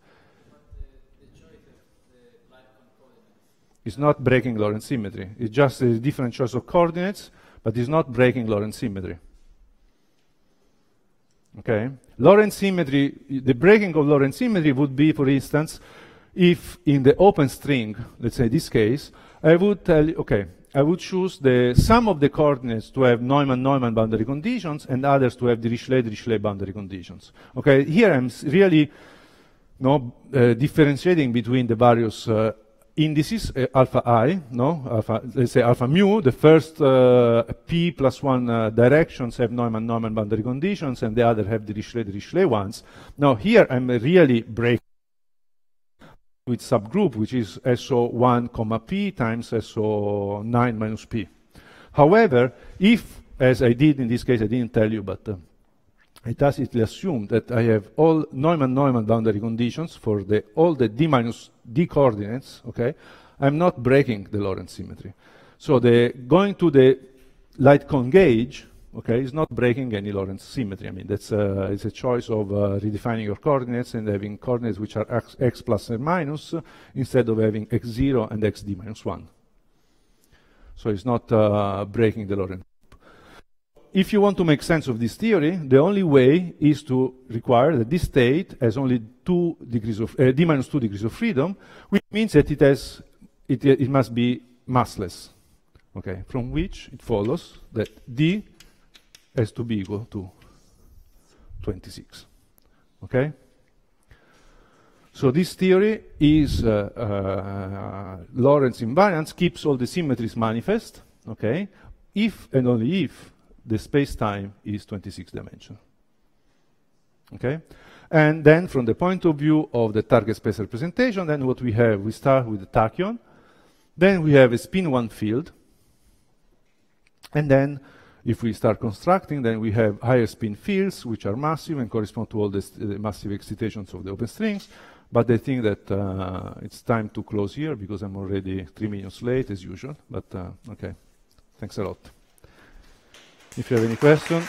It's not breaking Lorentz symmetry. It's just a different choice of coordinates, but it's not breaking Lorentz symmetry. Okay? Lorentz symmetry, the breaking of Lorentz symmetry would be, for instance, if in the open string, let's say this case, I would tell you, okay, I would choose the sum of the coordinates to have Neumann-Neumann boundary conditions and others to have Dirichlet-Dirichlet boundary conditions. Okay, here I'm really no uh, differentiating between the various uh, indices, uh, alpha i, no, alpha, let's eh, say alpha mu, the first uh, p plus one uh, directions have Neumann-Neumann boundary conditions and the other have Dirichlet-Dirichlet ones. Now here I'm really breaking with subgroup, which is SO1 comma p times SO9 minus p. However, if, as I did in this case, I didn't tell you, but uh, I tacitly assumed that I have all Neumann-Neumann boundary conditions for the, all the d minus d coordinates, okay, I'm not breaking the Lorentz symmetry. So the going to the light cone gauge, okay, is not breaking any Lorentz symmetry. I mean, that's uh, it's a choice of uh, redefining your coordinates and having coordinates which are x, x plus and minus instead of having x0 and xd minus 1. So it's not uh, breaking the Lorentz if you want to make sense of this theory, the only way is to require that this state has only two degrees of uh, d minus two degrees of freedom, which means that it has it, it must be massless. Okay, from which it follows that d has to be equal to 26. Okay. So this theory is uh, uh, Lorentz invariance, keeps all the symmetries manifest. Okay, if and only if the space-time is 26 dimension. Okay? And then from the point of view of the target space representation, then what we have, we start with the tachyon, then we have a spin one field, and then if we start constructing, then we have higher spin fields, which are massive and correspond to all the, the massive excitations of the open strings. But I think that uh, it's time to close here because I'm already three minutes late as usual. But uh, okay, thanks a lot. If you have any questions.